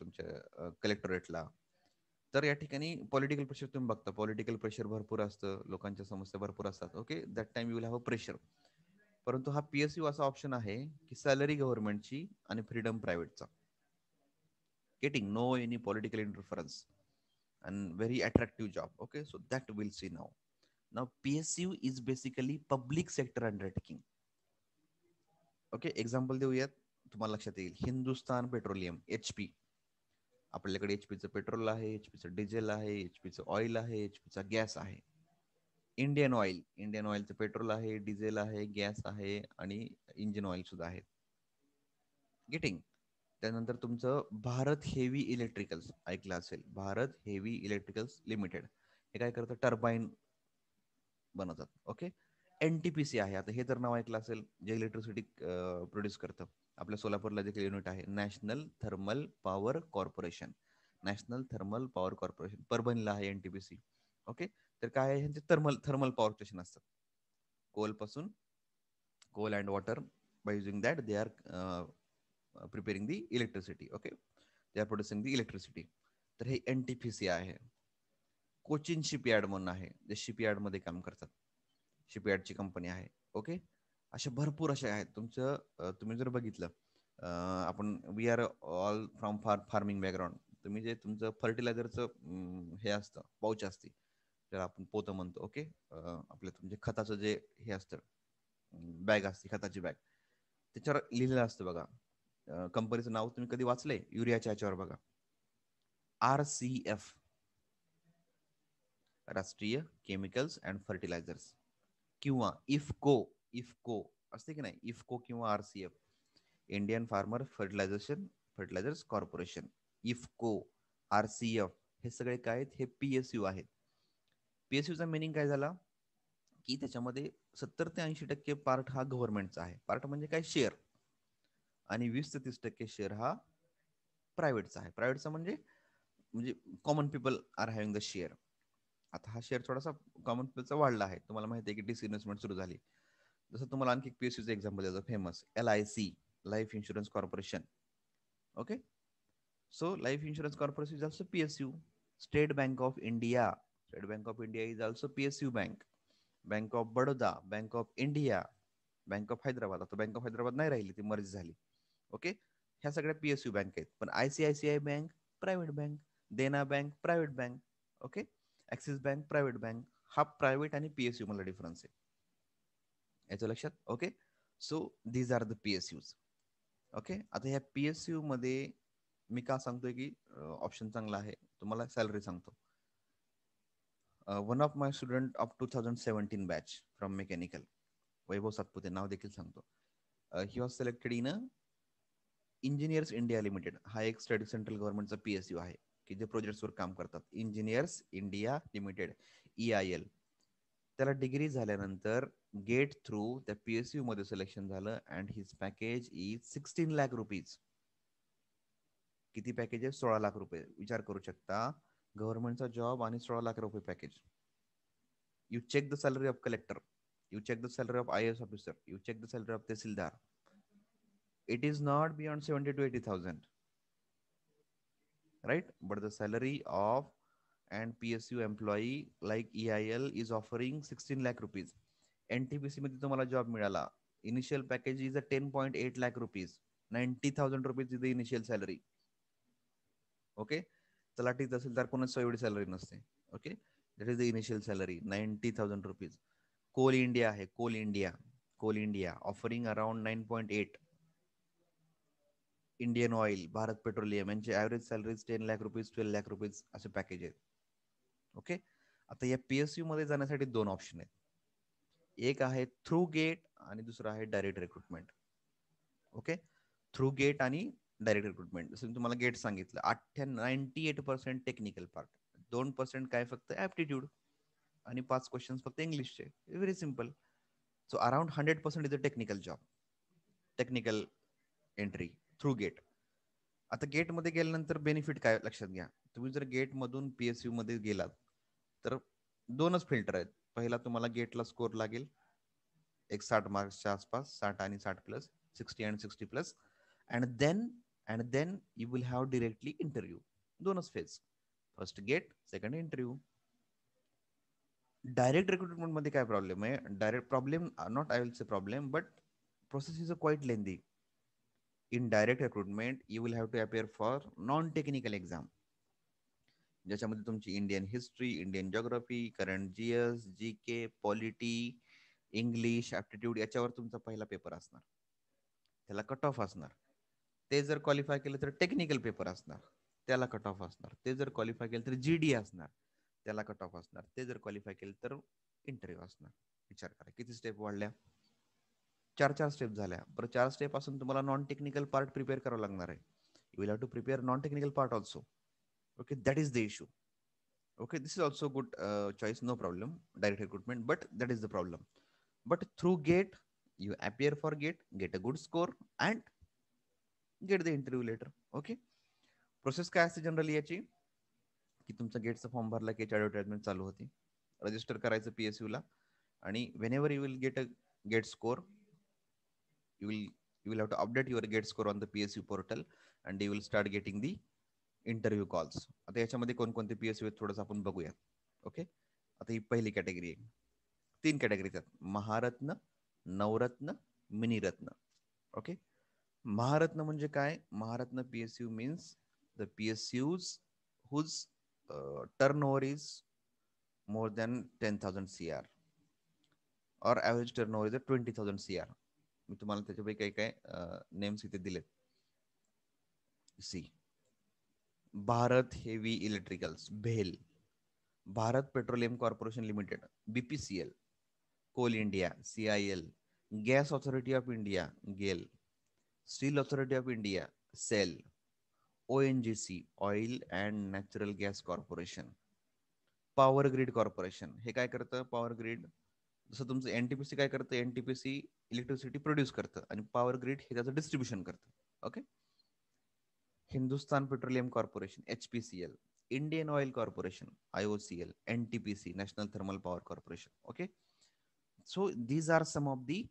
तुमच्या कलेक्टरेटला तर या ठिकाणी पॉलिटिकल प्रेशर तुम्ही बघता पॉलिटिकल प्रेशर भरपूर असतं लोकांच्या समस्या भरपूर असतात okay that time you have a pressure परंतु हा पीएसयू असा ऑप्शन आहे की सॅलरी गव्हर्नमेंटची आणि फ्रीडम प्रायव्हेटचा getting no any political interference and very attractive job okay so that will see now now PSU is basically public sector undertaking okay example देऊयात तुम्हाला लक्षात येईल हिंदुस्तान पेट्रोलियम एच पी आपल्याकडे एच पीचं पेट्रोल आहे एच पीचं diesel आहे H पीचं ऑइल आहे एच पीचा गॅस आहे इंडियन ऑइल इंडियन ऑइलचं पेट्रोल आहे डिझेल आहे गॅस आहे आणि इंजिन ऑइल सुद्धा आहे गेटिंग त्यानंतर तुमचं भारत हेवी इलेक्ट्रिकल्स ऐकलं असेल भारत हेवी इलेक्ट्रिकल्स लिमिटेड हे काय करतं टर्बाईन बनवतात okay N T P C आहे आता हे जर नाव ऐकलं असेल जे इलेक्ट्रिसिटी प्रोड्यूस करतं आपल्या सोलापूरला देखील युनिट आहे National Thermal Power Corporation National Thermal Power Corporation परभणीला आहे N T P C okay तर काय आहे ह्यांचे थर्मल थर्मल पॉवर स्टेशन असतात कोलपासून coal and water by using that they are preparing the electricity okay they are producing the electricity तर हे एन टी पी सी आहे कोचिन शिपयार्ड म्हणून आहे जे शिपयार्डमध्ये काम करतात शिपयार्डची कंपनी आहे ओके अशा भरपूर असे आहेत तुमचं तुम्ही जर बघितलं आपण we are all from far farming background तुम्ही जे तुमचं फर्टिलायझरचं हे असतं पाऊच असते त्याला आपण पोत म्हणतो ओके आपल्या म्हणजे खताचं जे हे असतं बॅग असते खताची बॅग त्याच्यावर लिहिलेलं असतं बघा कंपनीचं नाव तुम्ही कधी वाचलंय युरियाच्या याच्यावर बघा R C F Rashtriya chemicals and fertilisers किंवा इफको इफको असते की नाही इफको किंवा R C F Indian farmer fertilisation fertilisers corporation IFFCO R C F हे सगळे काय आहेत हे पी एस यू आहेत पीएसयूचा मिनिंग काय झाला की त्याच्यामध्ये सत्तर ते ऐंशी टक्के पार्ट हा गव्हर्नमेंटचा आहे पार्ट म्हणजे काय शेअर आणि वीस ते तीस टक्के शेअर हा प्रायव्हेटचा आहे प्रायव्हेटचा म्हणजे म्हणजे common people are having the share आता हा शेअर थोडासा कॉमन पीपलचा वाढला आहे तुम्हाला माहिती आहे की डिस सुरू झाली जसं तुम्हाला आणखी एक पीएसयूचं एक्झाम्पल द्यायचं famous L I C Life Insurance Corporation okay so Life Insurance Corporation is also PSU State Bank of India State Bank of India is also P S U bank Bank of Baroda Bank of India Bank of Hyderabad आता Bank of Hyderabad नाही राहिली ती merge झाली okay ह्या सगळ्या P S U bank आहेत पण I I C C I bank private bank Dena bank private bank okay Axis bank private bank हा प्रायव्हेट आणि पी एस यू मला डिफरन्स आहे याच्या लक्षात okay so these are the P S Us okay आता ह्या पी एस यू मध्ये मी का सांगतोय की ऑप्शन चांगला आहे तुम्हाला सॅलरी सांगतो one of my student of two thousand seventeen batch from mechanical Vaibhav Satpute नाव देखील सांगतो he was selected in Engineers India Limited हा एक स्टडी सेंट्रल गव्हर्नमेंटचा पी एस यू आहे की जे प्रोजेक्ट्सवर काम करतात Engineers India Limited E I L त्याला डिग्री झाल्यानंतर गेट थ्रू त्या पी एस यू मध्ये सिलेक्शन झालं and his package is sixteen lakh rupees किती पॅकेज आहे सोळा लाख रुपये विचार करू शकता गव्हर्नमेंटचा जॉब आणि सोळा लाख रुपये package you check the salary of collector you check the salary of I S officer you check the salary of tehsildar it is not beyond seventy to eighty thousand right but the salary of and P S U employee like E I L is offering sixteen lakh rupees N T P C मध्ये तुम्हाला job मिळाला initial package is a ten point eight lakh rupees ninety thousand rupees is the initial salary okay तलाठीत असेल तर कोणाच एवढी salary नसते okay that is the initial salary ninety thousand rupees Coal India आहे Coal India Coal India offering around nine point eight Indian Oil Bharat petroleum यांचे average salaries ten lakh rupees twelve lakh rupees असे package आहेत okay आता या P PSU मध्ये जाण्यासाठी दोन option आहेत एक आहे थ्रू गेट आणि दुसरं आहे direct recruitment okay through GATE and direct recruitment जसं तुम्हाला गेट सांगितलं अठ्ठ्या ninety eight percent technical part दोन पर्सेंट काय फक्त ऍप्टिट्यूड आणि पाच क्वेश्चन फक्त इंग्लिशचे very simple so around hundred percent is a technical job technical entry through GATE आता गेटमध्ये गेल्यानंतर बेनिफिट काय लक्षात घ्या तुम्ही जर गेटमधून पी एस मध्ये गेलात तर दोनच फिल्टर आहेत पहिला तुम्हाला गेटला स्कोर लागेल एक साठ मार्क्सच्या आसपास साठ आणि साठ plus sixty and sixty plus and then and then you will have directly interview दोनच phase first GATE second interview direct रिक्रुटमेंटमध्ये काय प्रॉब्लेम आहे direct problem not I will say problem but process is a quite lengthy in direct recruitment you will have to appear for non technical exam ज्याच्यामध्ये तुमची Indian history Indian geography current G S G K polity English aptitude याच्यावर तुमचा पहिला paper असणार त्याला cut off असणार ते जर क्वालिफाय केलं तर टेक्निकल पेपर असणार त्याला कट ऑफ असणार ते जर क्वालिफाय केलं तर जी डी असणार त्याला कट ऑफ असणार ते जर क्वालिफाय केलं तर इंटरव्ह्यू असणार विचार करा किती स्टेप वाढल्या चार चार स्टेप झाल्या बरं चार स्टेप असून तुम्हाला नॉन टेक्निकल पार्ट प्रिपेअर करावं लागणार आहे you will have to prepare non technical part also okay that is the issue okay this is also good choice no problem direct recruitment but that is the problem but through GATE you appear for GATE get a good score and get the interview letter okay process काय असते generally याची की तुमचा गेटचा form भरला की याची चालू होती रजिस्टर करायचं पी एस यूला आणि whenever you will get a GATE score you will you will have to update your GATE score on the P S U portal and you will start getting the interview calls आता याच्यामध्ये कोणकोणते P S you थोडंसं आपण बघूया okay आता ही पहिली category आहे तीन कॅटेगरीज आहेत महारत्न नवरत्न मिनी रत्न ओके महारत्न म्हणजे काय Maharatna PSU means the PSUs whose turnover is more than ten thousand C R or average turnover is twenty thousand C R मी तुम्हाला त्याच्यापैकी काही काय नेम्स uh, इथे दिलेत सी भारत हेवी इलेक्ट्रिकल्स भेल Bharat Petroleum Corporation Limited BPCL Coal India CIL Gas Authority of India GAIL Steel Authority of India, जी ONGC, Oil and Natural Gas Corporation, Power Grid Corporation हे काय करतं पॉवर ग्रीड जसं तुमचं C काय करतं सी इलेक्ट्रिसिटी प्रोड्यूस करतं आणि पॉवर ग्रीड हे त्याचं डिस्ट्रीब्युशन करतं okay Hindustan Petroleum Corporation H P C L Indian Oil Corporation C L N T P C National Thermal Power Corporation okay so these are some of the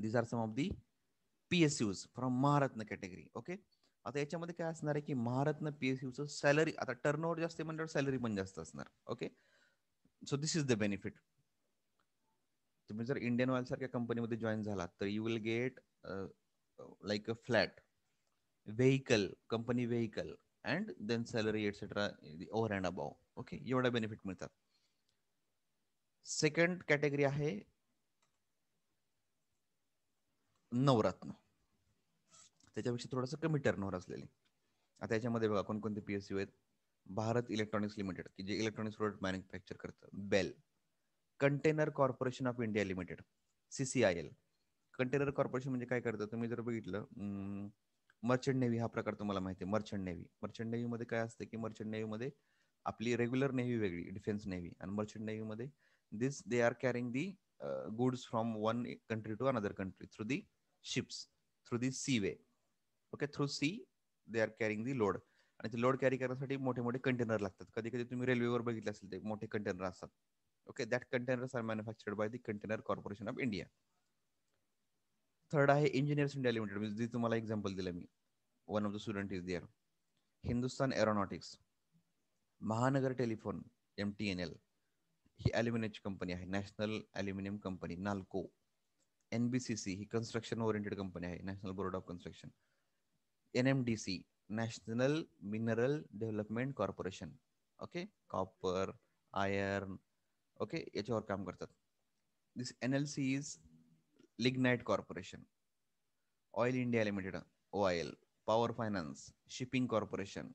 these are some of the PSUs from Maharatna category okay आता याच्यामध्ये काय असणार आहे की Maharatna PSUs salary आता turnover जास्त म्हणजे salary पण जास्त असणार okay so this is the benefit तुम्ही जर इंडियन ऑइल सारख्या कंपनीमध्ये जॉईन झालात तर you will get like a flat vehicle company vehicle and then salary etcetera over and above okay एवढा बेनिफिट मिळतात सेकंड कॅटेगरी आहे नवरत्न त्याच्यापेक्षा थोडंसं कमी टर्नओव्हर असलेली आता याच्यामध्ये बघा कोणकोणते पी एस यू आहेत भारत इलेक्ट्रॉनिक्स लिमिटेड की जे इलेक्ट्रॉनिक्स प्रोडक्ट मॅन्युफॅक्चर करतं BEL Container Corporation of India Limited C C I L container corporation म्हणजे काय करतं तुम्ही जर बघितलं मर्चंट नेव्ही हा प्रकार तुम्हाला माहिती आहे मर्चंट नेव्ही मर्चंट नेव्हीमध्ये काय असतं की मर्चंट नेव्हीमध्ये आपली रेग्युलर नेव्ही वेगळी डिफेन्स नेव्ही आणि मर्चंट नेव्हीमध्ये this they are carrying the goods from one country to another country through the ships through the seaway. Okay, through sea they are carrying the load आणि ते load carry करण्यासाठी मोठे मोठे container लागतात कधी कधी तुम्ही रेल्वेवर बघितले असेल ते मोठे कंटेनर असतात okay that containers are manufactured by the Container Corporation of India third आहे इंजिनियर्स इंडिया लिमिटेड म्हणजे तुम्हाला एक्झाम्पल दिलं मी one of the student is there Hindustan Aeronautics Mahanagar telephone M T N L ही ॲल्युमिनियमची कंपनी आहे National Aluminium Company NALCO NBCC ही construction oriented company आहे National Board of Construction N M D C National Mineral Development Corporation okay copper iron okay याच्यावर काम करतात this N L C is lignite corporation Oil India Limited O I L Power Finance Shipping Corporation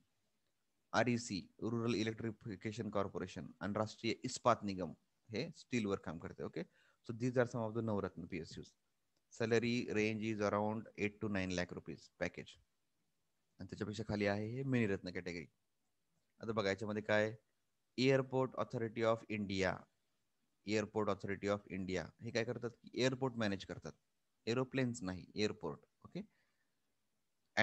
R E C Rural Electrification Corporation आणि राष्ट्रीय इस्पात निगम हे स्टीलवर काम करते okay okay? So these are some of the Navratna PSUs. Salary range is around 8 to 9 lakh rupees package. आणि त्याच्यापेक्षा खाली आहे हे मिनिरत्न कॅटेगरी आता बघा याच्यामध्ये काय Airport Authority of India Airport Authority of India हे काय करतात की एअरपोर्ट मॅनेज करतात एरोप्लेन्स नाही airport okay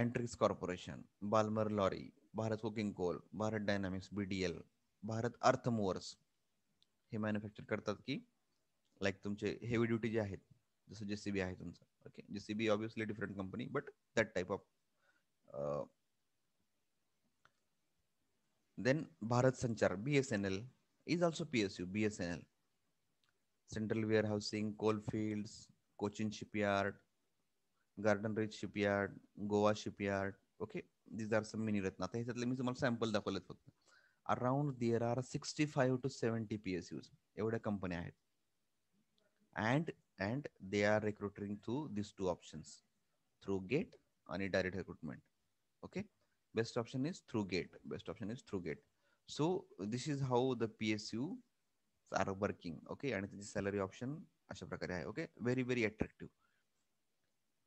Antrix Corporation Balmer Lawrie Bharat coking coal Bharat Dynamics L Bharat earth earthmovers हे मॅन्युफॅक्चर करतात की लाईक तुमचे हेवी ड्युटी जे आहेत जसं जेसीबी आहे तुमचं okay JCB obviously different company but that type of then Bharat Sanchar B S N L is also P S U B S N L Central Warehousing coalfields Cochin shipyard Garden Reach shipyard Goa shipyard okay these are some Miniratna आता ह्याच्यातले मी तुम्हाला sample दाखवलेत फक्त around there are sixty five to seventy P S Us एवढ्या कंपन्या आहेत and and they are recruiting through these two options through gate and direct recruitment okay best option is through gate best option is through gate so this is how the psu are working okay and त्याची salary option अशा प्रकारे आहे okay very very attractive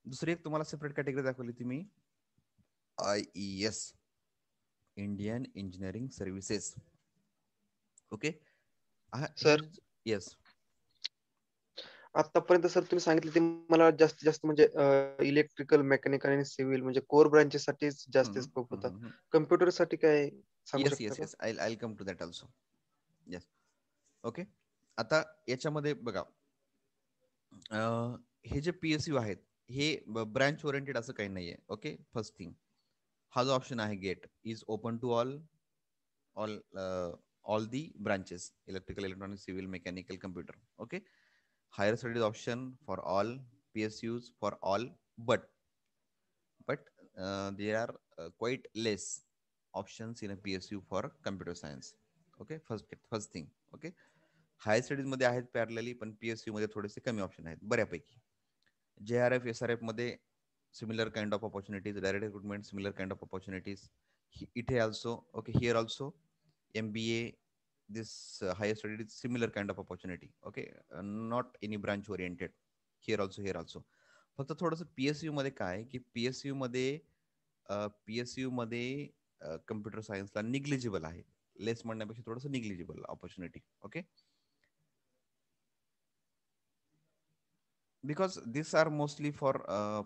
दुसरी एक तुम्हाला separate category दाखवली ती मी I E S Indian engineering services okay sir yes आतापर्यंत सर तुम्ही सांगितलं ते मला जास्तीत जास्त म्हणजे इलेक्ट्रिकल मेकॅनिकल आणि सिव्हिल म्हणजे कोर ब्रांचेस साठी जास्त स्कोप होता कम्प्युटर साठी काय yes yes I come to that also yes okay आता याच्यामध्ये बघा हे जे पीएसयू आहेत हे ब्रांच ओरिएंटेड असं काही नाहीये ओके फर्स्ट थिंग हा जो ऑप्शन आहे GATE is open to all all all the branches electrical electronic civil mechanical computer okay higher studies option for all P S Us for all but but they are quite less options in a P S U for computer science okay first first thing okay higher स्टडीजमध्ये आहेत parallelly पण P S मध्ये थोडेसे कमी option आहेत बऱ्यापैकी J R F S R एफमध्ये similar kind of opportunities direct recruitment similar kind of opportunities इथे also okay here also M B A this uh, higher study is similar kind of opportunity okay uh, not any branch oriented here also here also फक्त थोडंसं P S मध्ये काय की P S मध्ये P S मध्ये computer सायन्सला negligible आहे less म्हणण्यापेक्षा थोडस negligible opportunity okay because this are mostly for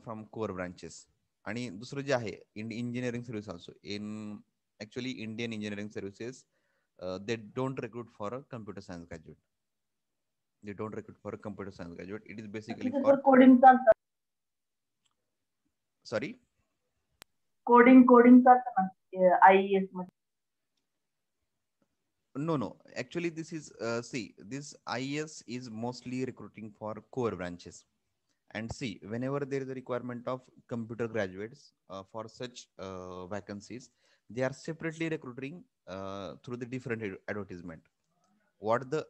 from core branches आणि दुसरं जे आहे engineering service also in actually Indian engineering services uh, they don't recruit for a computer science graduate. They don't recruit for a computer science graduate. It is basically for coding. Sorry. Coding, coding, sir. IES. No, no. Actually, this is uh, see. This IES is mostly recruiting for core branches. And see, whenever there is a requirement of computer graduates uh, for such uh, vacancies, they are separately recruiting uh, through the different advertisement what the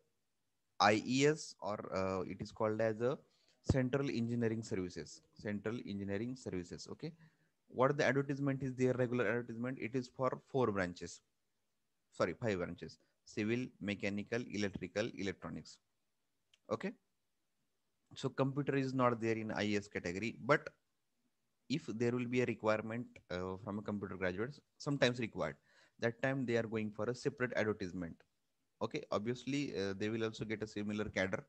ies or uh, it is called as a central engineering services central engineering services okay what the advertisement is their regular advertisement it is for four branches sorry five branches civil mechanical electrical electronics okay so computer is not there in IES category but if there will be a requirement uh, from a computer graduates sometimes required that time they are going for a separate advertisement okay obviously uh, they will also get a similar cadre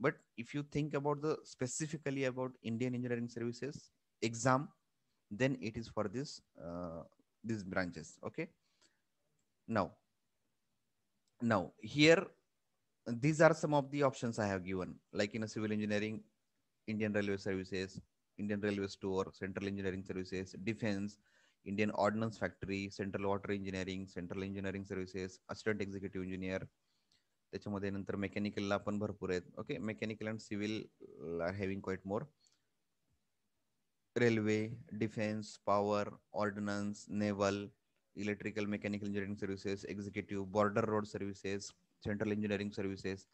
but if you think about the specifically about indian engineering services exam then it is for this uh, these branches okay now now here these are some of the options i have given like in a civil engineering indian railway services Indian Railway Store, Central Engineering Services, Defense, Indian Ordnance Factory, Central Water Engineering, Central Engineering Services, assistant executive engineer त्याच्यामध्ये नंतर मेकॅनिकलला पण भरपूर आहेत okay mechanical and civil are having quite more railway defence power ordnance naval electrical mechanical engineering services executive border road services central engineering services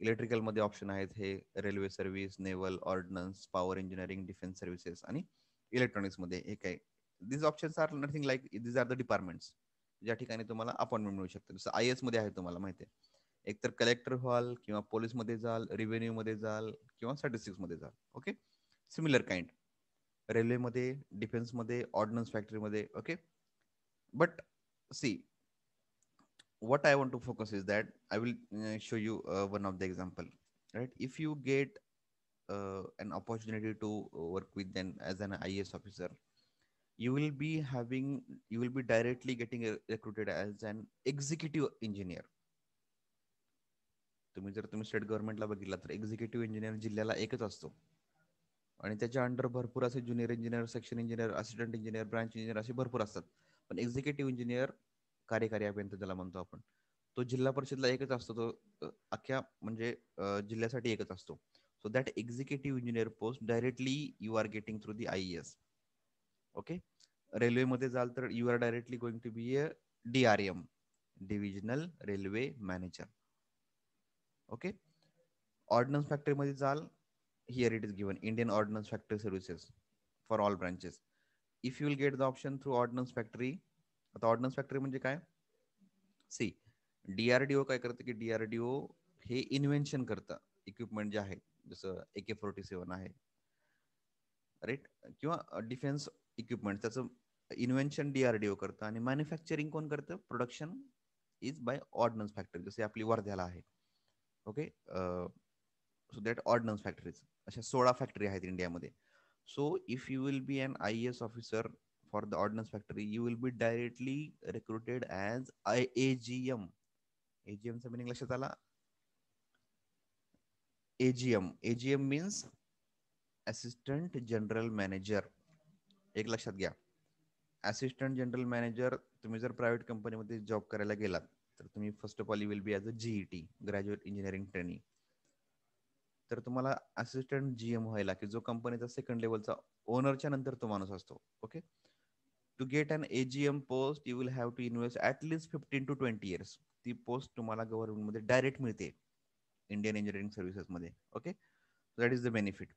इलेक्ट्रिकलमध्ये option आहेत हे railway service naval ordnance power engineering defence services आणि इलेक्ट्रॉनिक्समध्ये हे काय this options are nothing like this are the departments ज्या ठिकाणी तुम्हाला अपॉइंटमेंट मिळू शकते जसं आय एसमध्ये आहे तुम्हाला माहिती आहे एकतर कलेक्टर व्हाल किंवा पोलीसमध्ये जाल रेव्हेन्यूमध्ये जाल किंवा मध्ये जाल ओके सिमिलर काइंड रेल्वेमध्ये डिफेन्समध्ये ऑर्डनन्स फॅक्टरीमध्ये okay but see what I want to focus is that I will show you one of the example, right? If you get an opportunity to work with them as an IS officer, you will be having you will be directly getting recruited as an executive engineer तुम्ही जर तुम्ही state गव्हर्नमेंटला बघितला तर executive engineer जिल्ह्याला एकच असतो आणि त्याच्या अंडर भरपूर असे junior engineer section engineer assistant engineer branch engineer असे भरपूर असतात पण एक्झिक्युटिव्ह इंजिनियर कार्यकारी अभियंता ज्याला म्हणतो आपण तो जिल्हा परिषदला एकच असतो तो अख्ख्या म्हणजे जिल्ह्यासाठी एकच असतो so that executive engineer post directly you are getting through the I S okay रेल्वेमध्ये जाल तर you are directly going to be a D R M divisional railway manager okay ordnance फॅक्टरीमध्ये जाल here it is given Indian ordnance factory services for all branches if you will get the option through ordnance factory आता ordnance factory म्हणजे काय C DRDO काय करतं की DRDO हे invention करतं इक्विपमेंट जे आहे जसं ए के फोर्टी सेवन आहे राईट किंवा डिफेन्स इक्विपमेंट त्याचं इन्व्हेन्शन डीआरडीओ करतं आणि मॅन्युफॅक्चरिंग कोण करतं production is by ordnance factory जसे आपली वर्ध्याला आहे okay so that ordnance factories अशा सोळा फॅक्टरी आहेत इंडियामध्ये so if you will be an I S officer for the ordnance factory you will be directly recruited as agm agm चा meaning लक्षात आला agm agm means assistant general manager एक लक्षात घ्या असिस्टंट जनरल मॅनेजर तुम्ही जर private कंपनीमध्ये job करायला गेलात तर तुम्ही first of all you will be as a GET graduate engineering training तर तुम्हाला असिस्टंट जीएम व्हायला की जो कंपनीचा सेकंड लेवलचा ओनरच्या नंतर तो माणूस असतो okay to get an AGM post, you will have to invest at least 15 to 20 years. The post to Mala government mode direct mirte, Indian engineering services mode. Okay. So that is the benefit.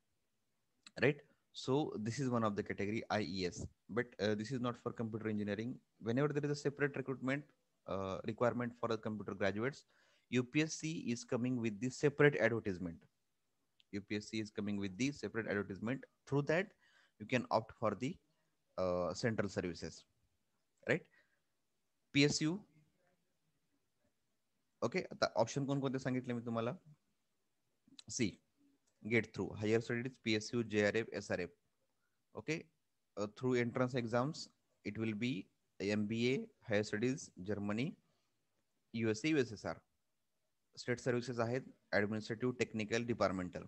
Right. So this is one of the category IES, but uh, this is not for computer engineering. Whenever there is a separate recruitment uh, requirement for the computer graduates, UPSC is coming with the separate advertisement. UPSC is coming with the separate advertisement. Through that, you can opt for the central services right P S U okay आता option कोणकोणते सांगितले मी तुम्हाला see get through higher studies P S U J R F S R F okay through entrance exams it will be M B A higher studies Germany U U S S S R state services आहेत administrative technical departmental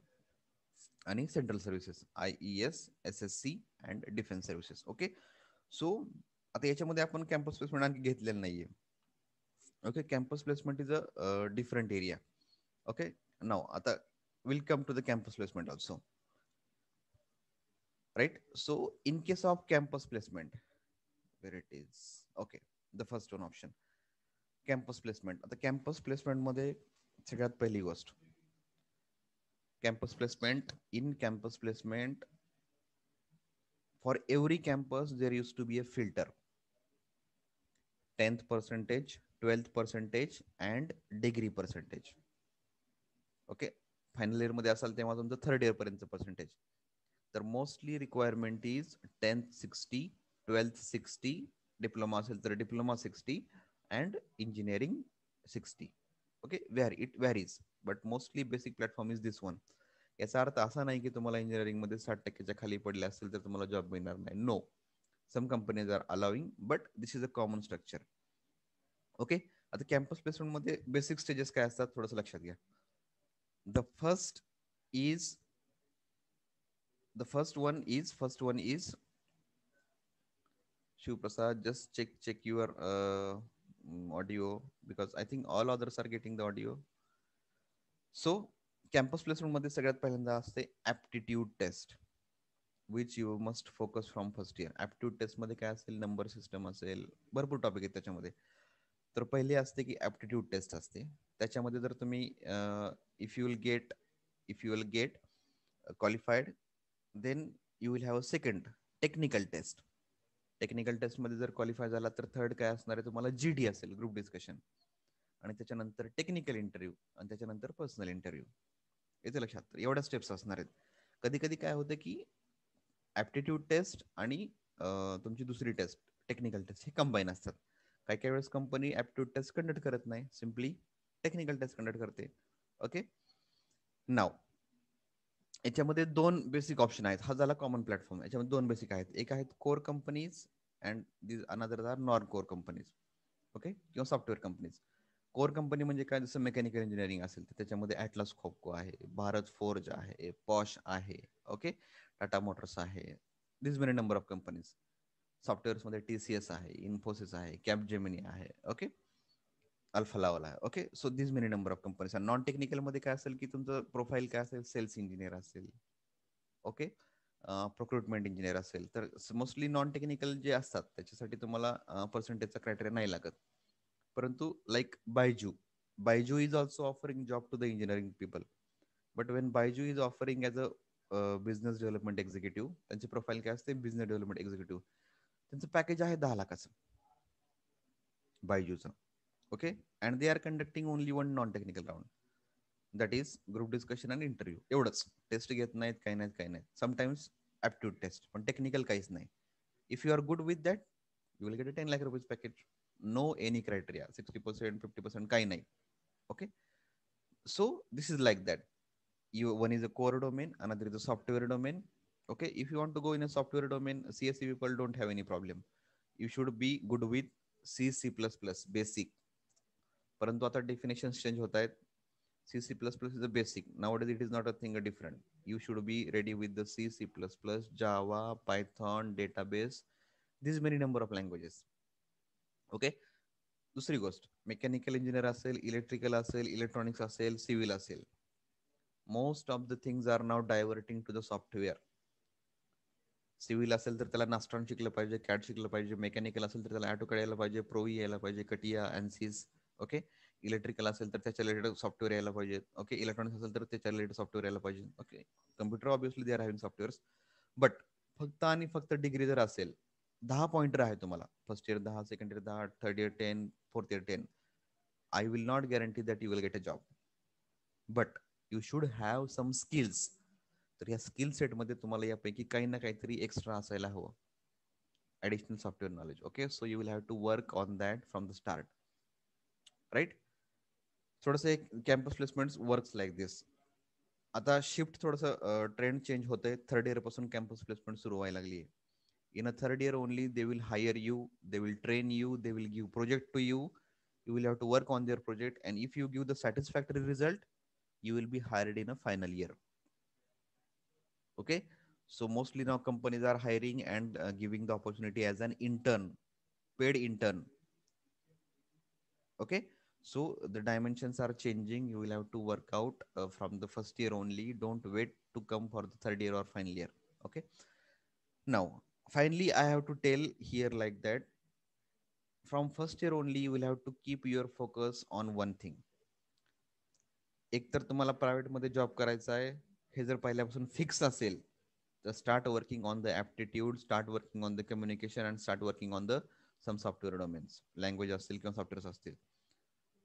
आणि central services I E S S S C and defence services okay so आता याच्यामध्ये आपण campus placement आणखी घेतलेलं नाहीये okay campus placement is a different area okay now आता will to the campus placement also right so in case of campus placement where it is okay the first one option campus placement आता campus प्लेसमेंटमध्ये सगळ्यात पहिली गोष्ट campus placement in campus placement for every campus there used to be a filter 10th percentage 12th percentage and degree percentage okay final इयरमध्ये असाल तेव्हा तुमचं third इयरपर्यंतचं पर्सेंटेज तर mostly requirement is tenth sixty twelfth sixty diploma असेल तर diploma sixty and engineering sixty okay where it varies but mostly basic platform is this one याचा अर्थ असा नाही की तुम्हाला इंजिनिअरिंग मध्ये साठ टक्क्याच्या खाली पडले असेल तर तुम्हाला जॉब मिळणार नाही no some companies are allowing but this is a common structure okay आता कॅम्पस प्लेसमेंट मध्ये बेसिक स्टेजेस काय असतात थोडस लक्षात घ्या the first is the first one is first one is Shivprasad just check check your audio because I think all others are getting the audio so campus placement मध्ये सगळ्यात पहिल्यांदा असते aptitude test which you must focus from first year aptitude taste मध्ये काय असेल number system असेल भरपूर topic आहेत त्याच्यामध्ये तर पहिले असते की ऍप्टिट्यूड टेस्ट असते त्याच्यामध्ये जर तुम्ही if you will get if you will get qualified then you will have a second technical test technical टेस्टमध्ये जर क्वालिफाय झाला तर थर्ड काय असणार आहे तुम्हाला जी डी असेल ग्रुप डिस्कशन आणि त्याच्यानंतर टेक्निकल इंटरव्ह्यू आणि त्याच्यानंतर पर्सनल इंटरव्ह्यू येते लक्षात एवढ्या स्टेप्स असणार आहेत कधी कधी काय होतं की ॲप्टिट्यूड टेस्ट आणि तुमची दुसरी टेस्ट टेक्निकल टेस्ट हे कंबाईन असतात काही काही वेळेस कंपनी ॲप्टिट्यूड टेस्ट कंडक्ट करत नाही सिम्पली टेक्निकल टेस्ट कंडक्ट करते ओके नाव याच्यामध्ये दोन बेसिक ऑप्शन आहेत हा झाला कॉमन प्लॅटफॉर्म याच्यामध्ये दोन बेसिक आहेत एक आहेत core companies and these another are non core companies okay किंवा सॉफ्टवेअर कंपनीज कोर कंपनी म्हणजे काय जसं मेकॅनिकल इंजिनिअरिंग असेल तर त्याच्यामध्ये ॲटलास खोपको आहे भारत फोर्ज आहे पॉश आहे ओके टाटा मोटर्स आहे this many number of companies सॉफ्टवेअर्समध्ये टी सी एस आहे इन्फोसिस आहे कॅप जेमिनी आहे ओके लावला आहे okay so this many number of companies non टेक्निकलमध्ये काय असेल की तुमचं प्रोफाईल काय असेल सेल्स इंजिनियर असेल ओके प्रोक्रुटमेंट इंजिनियर असेल तर मोस्टली नॉन टेक्निकल जे असतात त्याच्यासाठी तुम्हाला पर्सेंटेजचा क्रायटेरिया नाही लागत परंतु like Byju Byju is also offering job to the engineering people but when Byju is offering as a business development executive त्यांची प्रोफाईल काय असते बिझनेस डेव्हलपमेंट एक्झिक्युटिव्ह त्यांचं पॅकेज आहे दहा लाखाचं बायजूचं okay and they are conducting only one non technical round that is group discussion and interview एवढंच test घेत नाहीत काही नाहीत काही नाहीत समटाईम्स ॲप्ट्यूड टेस्ट पण टेक्निकल काहीच नाही if you are good with that you will get a ten lakh rupees package no any criteria 60% 50% kind of okay so this is like that you one is a core domain another is a software domain okay if you want to go in a software domain CSE people don't have any problem you should be good with c c++ plus plus basic parantu other definitions change hota hai c c++ is a basic nowadays it is not a thing different you should be ready with the c c++ plus plus, java python database this many number of languages okay दुसरी गोष्ट mechanical engineer असेल electrical असेल electronics असेल civil असेल most of the things are now diverting to the software civil असेल तर त्याला नास्ट्रॉन शिकलं पाहिजे कॅट शिकलं पाहिजे मेकॅनिकल असेल तर त्याला ॲटो यायला पाहिजे प्रोई यायला पाहिजे कटिया अँसिस ओके इलेक्ट्रिकल असेल तर त्याच्या रिलेटेड सॉफ्टवेअर यायला पाहिजे ओके इलेक्ट्रॉनिक्स असेल तर त्याच्या रिलेटेड सॉफ्टवेअर यायला पाहिजे okay computer obviously they are having softwares but फक्त आणि फक्त डिग्री जर असेल दहा पॉइंटर आहे तुम्हाला फर्स्ट इयर दहा सेकंड इयर दहा third year ten fourth year ten I will not guarantee that you will get a job but you should have some skills तर या स्किल सेटमध्ये तुम्हाला यापैकी काही ना काहीतरी एक्स्ट्रा असायला हवं additional software knowledge okay so you will have to work on that from the start right थोडंसं एक campus placement works like this आता शिफ्ट थोडंसं ट्रेंड चेंज होतंय थर्ड इयरपासून कॅम्पस प्लेसमेंट सुरू व्हायला लागली आहे in a third year only they will hire you they will train you they will give project to you you will have to work on their project and if you give the satisfactory result you will be hired in a final year okay so mostly now companies are hiring and uh, giving the opportunity as an intern paid intern okay so the dimensions are changing you will have to work out uh, from the first year only don't wait to come for the third year or final year okay now finally i have to tell here like that from first year only you will have to keep your focus on one thing एकतर तुम्हाला प्रायव्हेटमध्ये job करायचा आहे हे जर पहिल्यापासून fix असेल तर start working on the aptitude start working on the communication and start working on the some software domains language असतील किंवा सॉफ्टवेअर्स असतील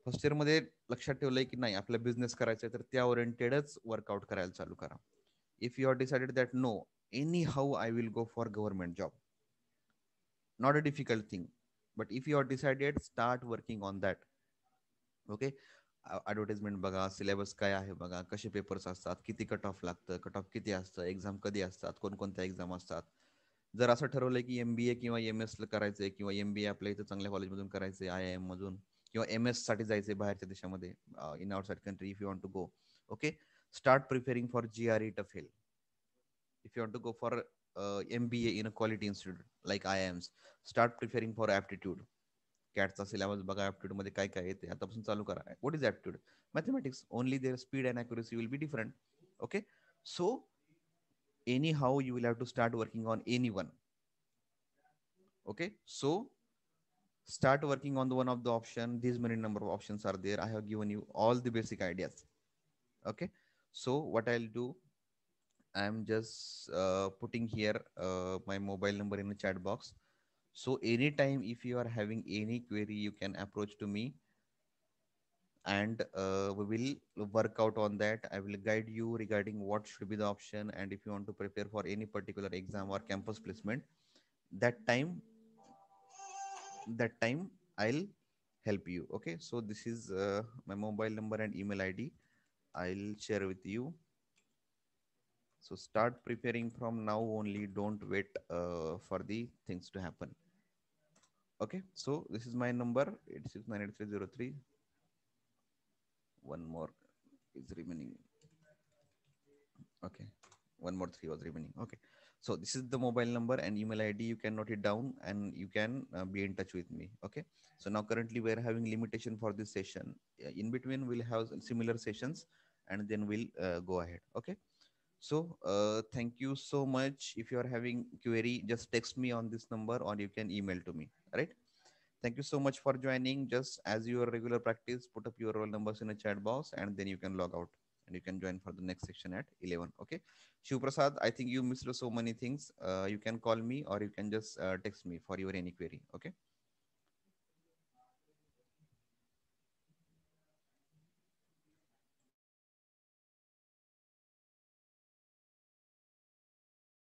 फर्स्ट इयरमध्ये लक्षात ठेवलंय की नाही आपला बिझनेस करायचा आहे तर त्या ओरिएंटेडच वर्कआउट करायला चालू करा if you are decided that no anyhow I will go for government job not a difficult thing but if you are decided start working on that okay advertisement बघा syllabus काय आहे बघा कसे papers असतात किती cut off लागतं cut off किती असतं एक्झाम कधी असतात कोणकोणत्या एक्झाम असतात जर असं ठरवलं की एम बी ए किंवा एम एसला करायचं किंवा एम बी ए आपल्या इथं चांगल्या कॉलेजमधून करायचं आय आय एम मधून किंवा एम एस साठी जायचं बाहेरच्या देशामध्ये in side country if you want to go okay start preparing for G R E TOEFL if you want to go for uh, MBA in a quality institute like IIMs, start preparing for aptitude. कॅटचा syllabus बघा ॲप्टिट्यूडमध्ये काय काय येते आतापासून चालू करा what is aptitude mathematics only there speed and accuracy will be different okay so anyhow you will have to start working on any one okay so start working on the one of the option these many number of options are there I have given you all the basic ideas okay so what I do I'm just uh, putting here uh, my mobile number in the chat box. So anytime if you are having any query, you can approach to me and uh, we will work out on that. I will guide you regarding what should be the option and if you want to prepare for any particular exam or campus placement, that time, that time I'll help you. Okay, so this is uh, my mobile number and email ID. I'll share with you so start preparing from now only don't wait uh, for the things to happen okay so this is my number 869803 one more is remaining okay one more three was remaining okay so this is the mobile number and email id you can note it down and you can uh, be in touch with me okay so now currently we are having limitation for this session uh, in between we'll have similar sessions and then we'll uh, go ahead okay so uh, thank you so much. If you are having query, just text me on this number or you can email to me. Right. Thank you so much for joining. Just as your regular practice, put up your roll numbers in a chat box and then you can log out and you can join for the next section at 11. Okay. Shiv Prasad, I think you missed so many things. Uh, you can call me or you can just uh, text me for your any query. Okay.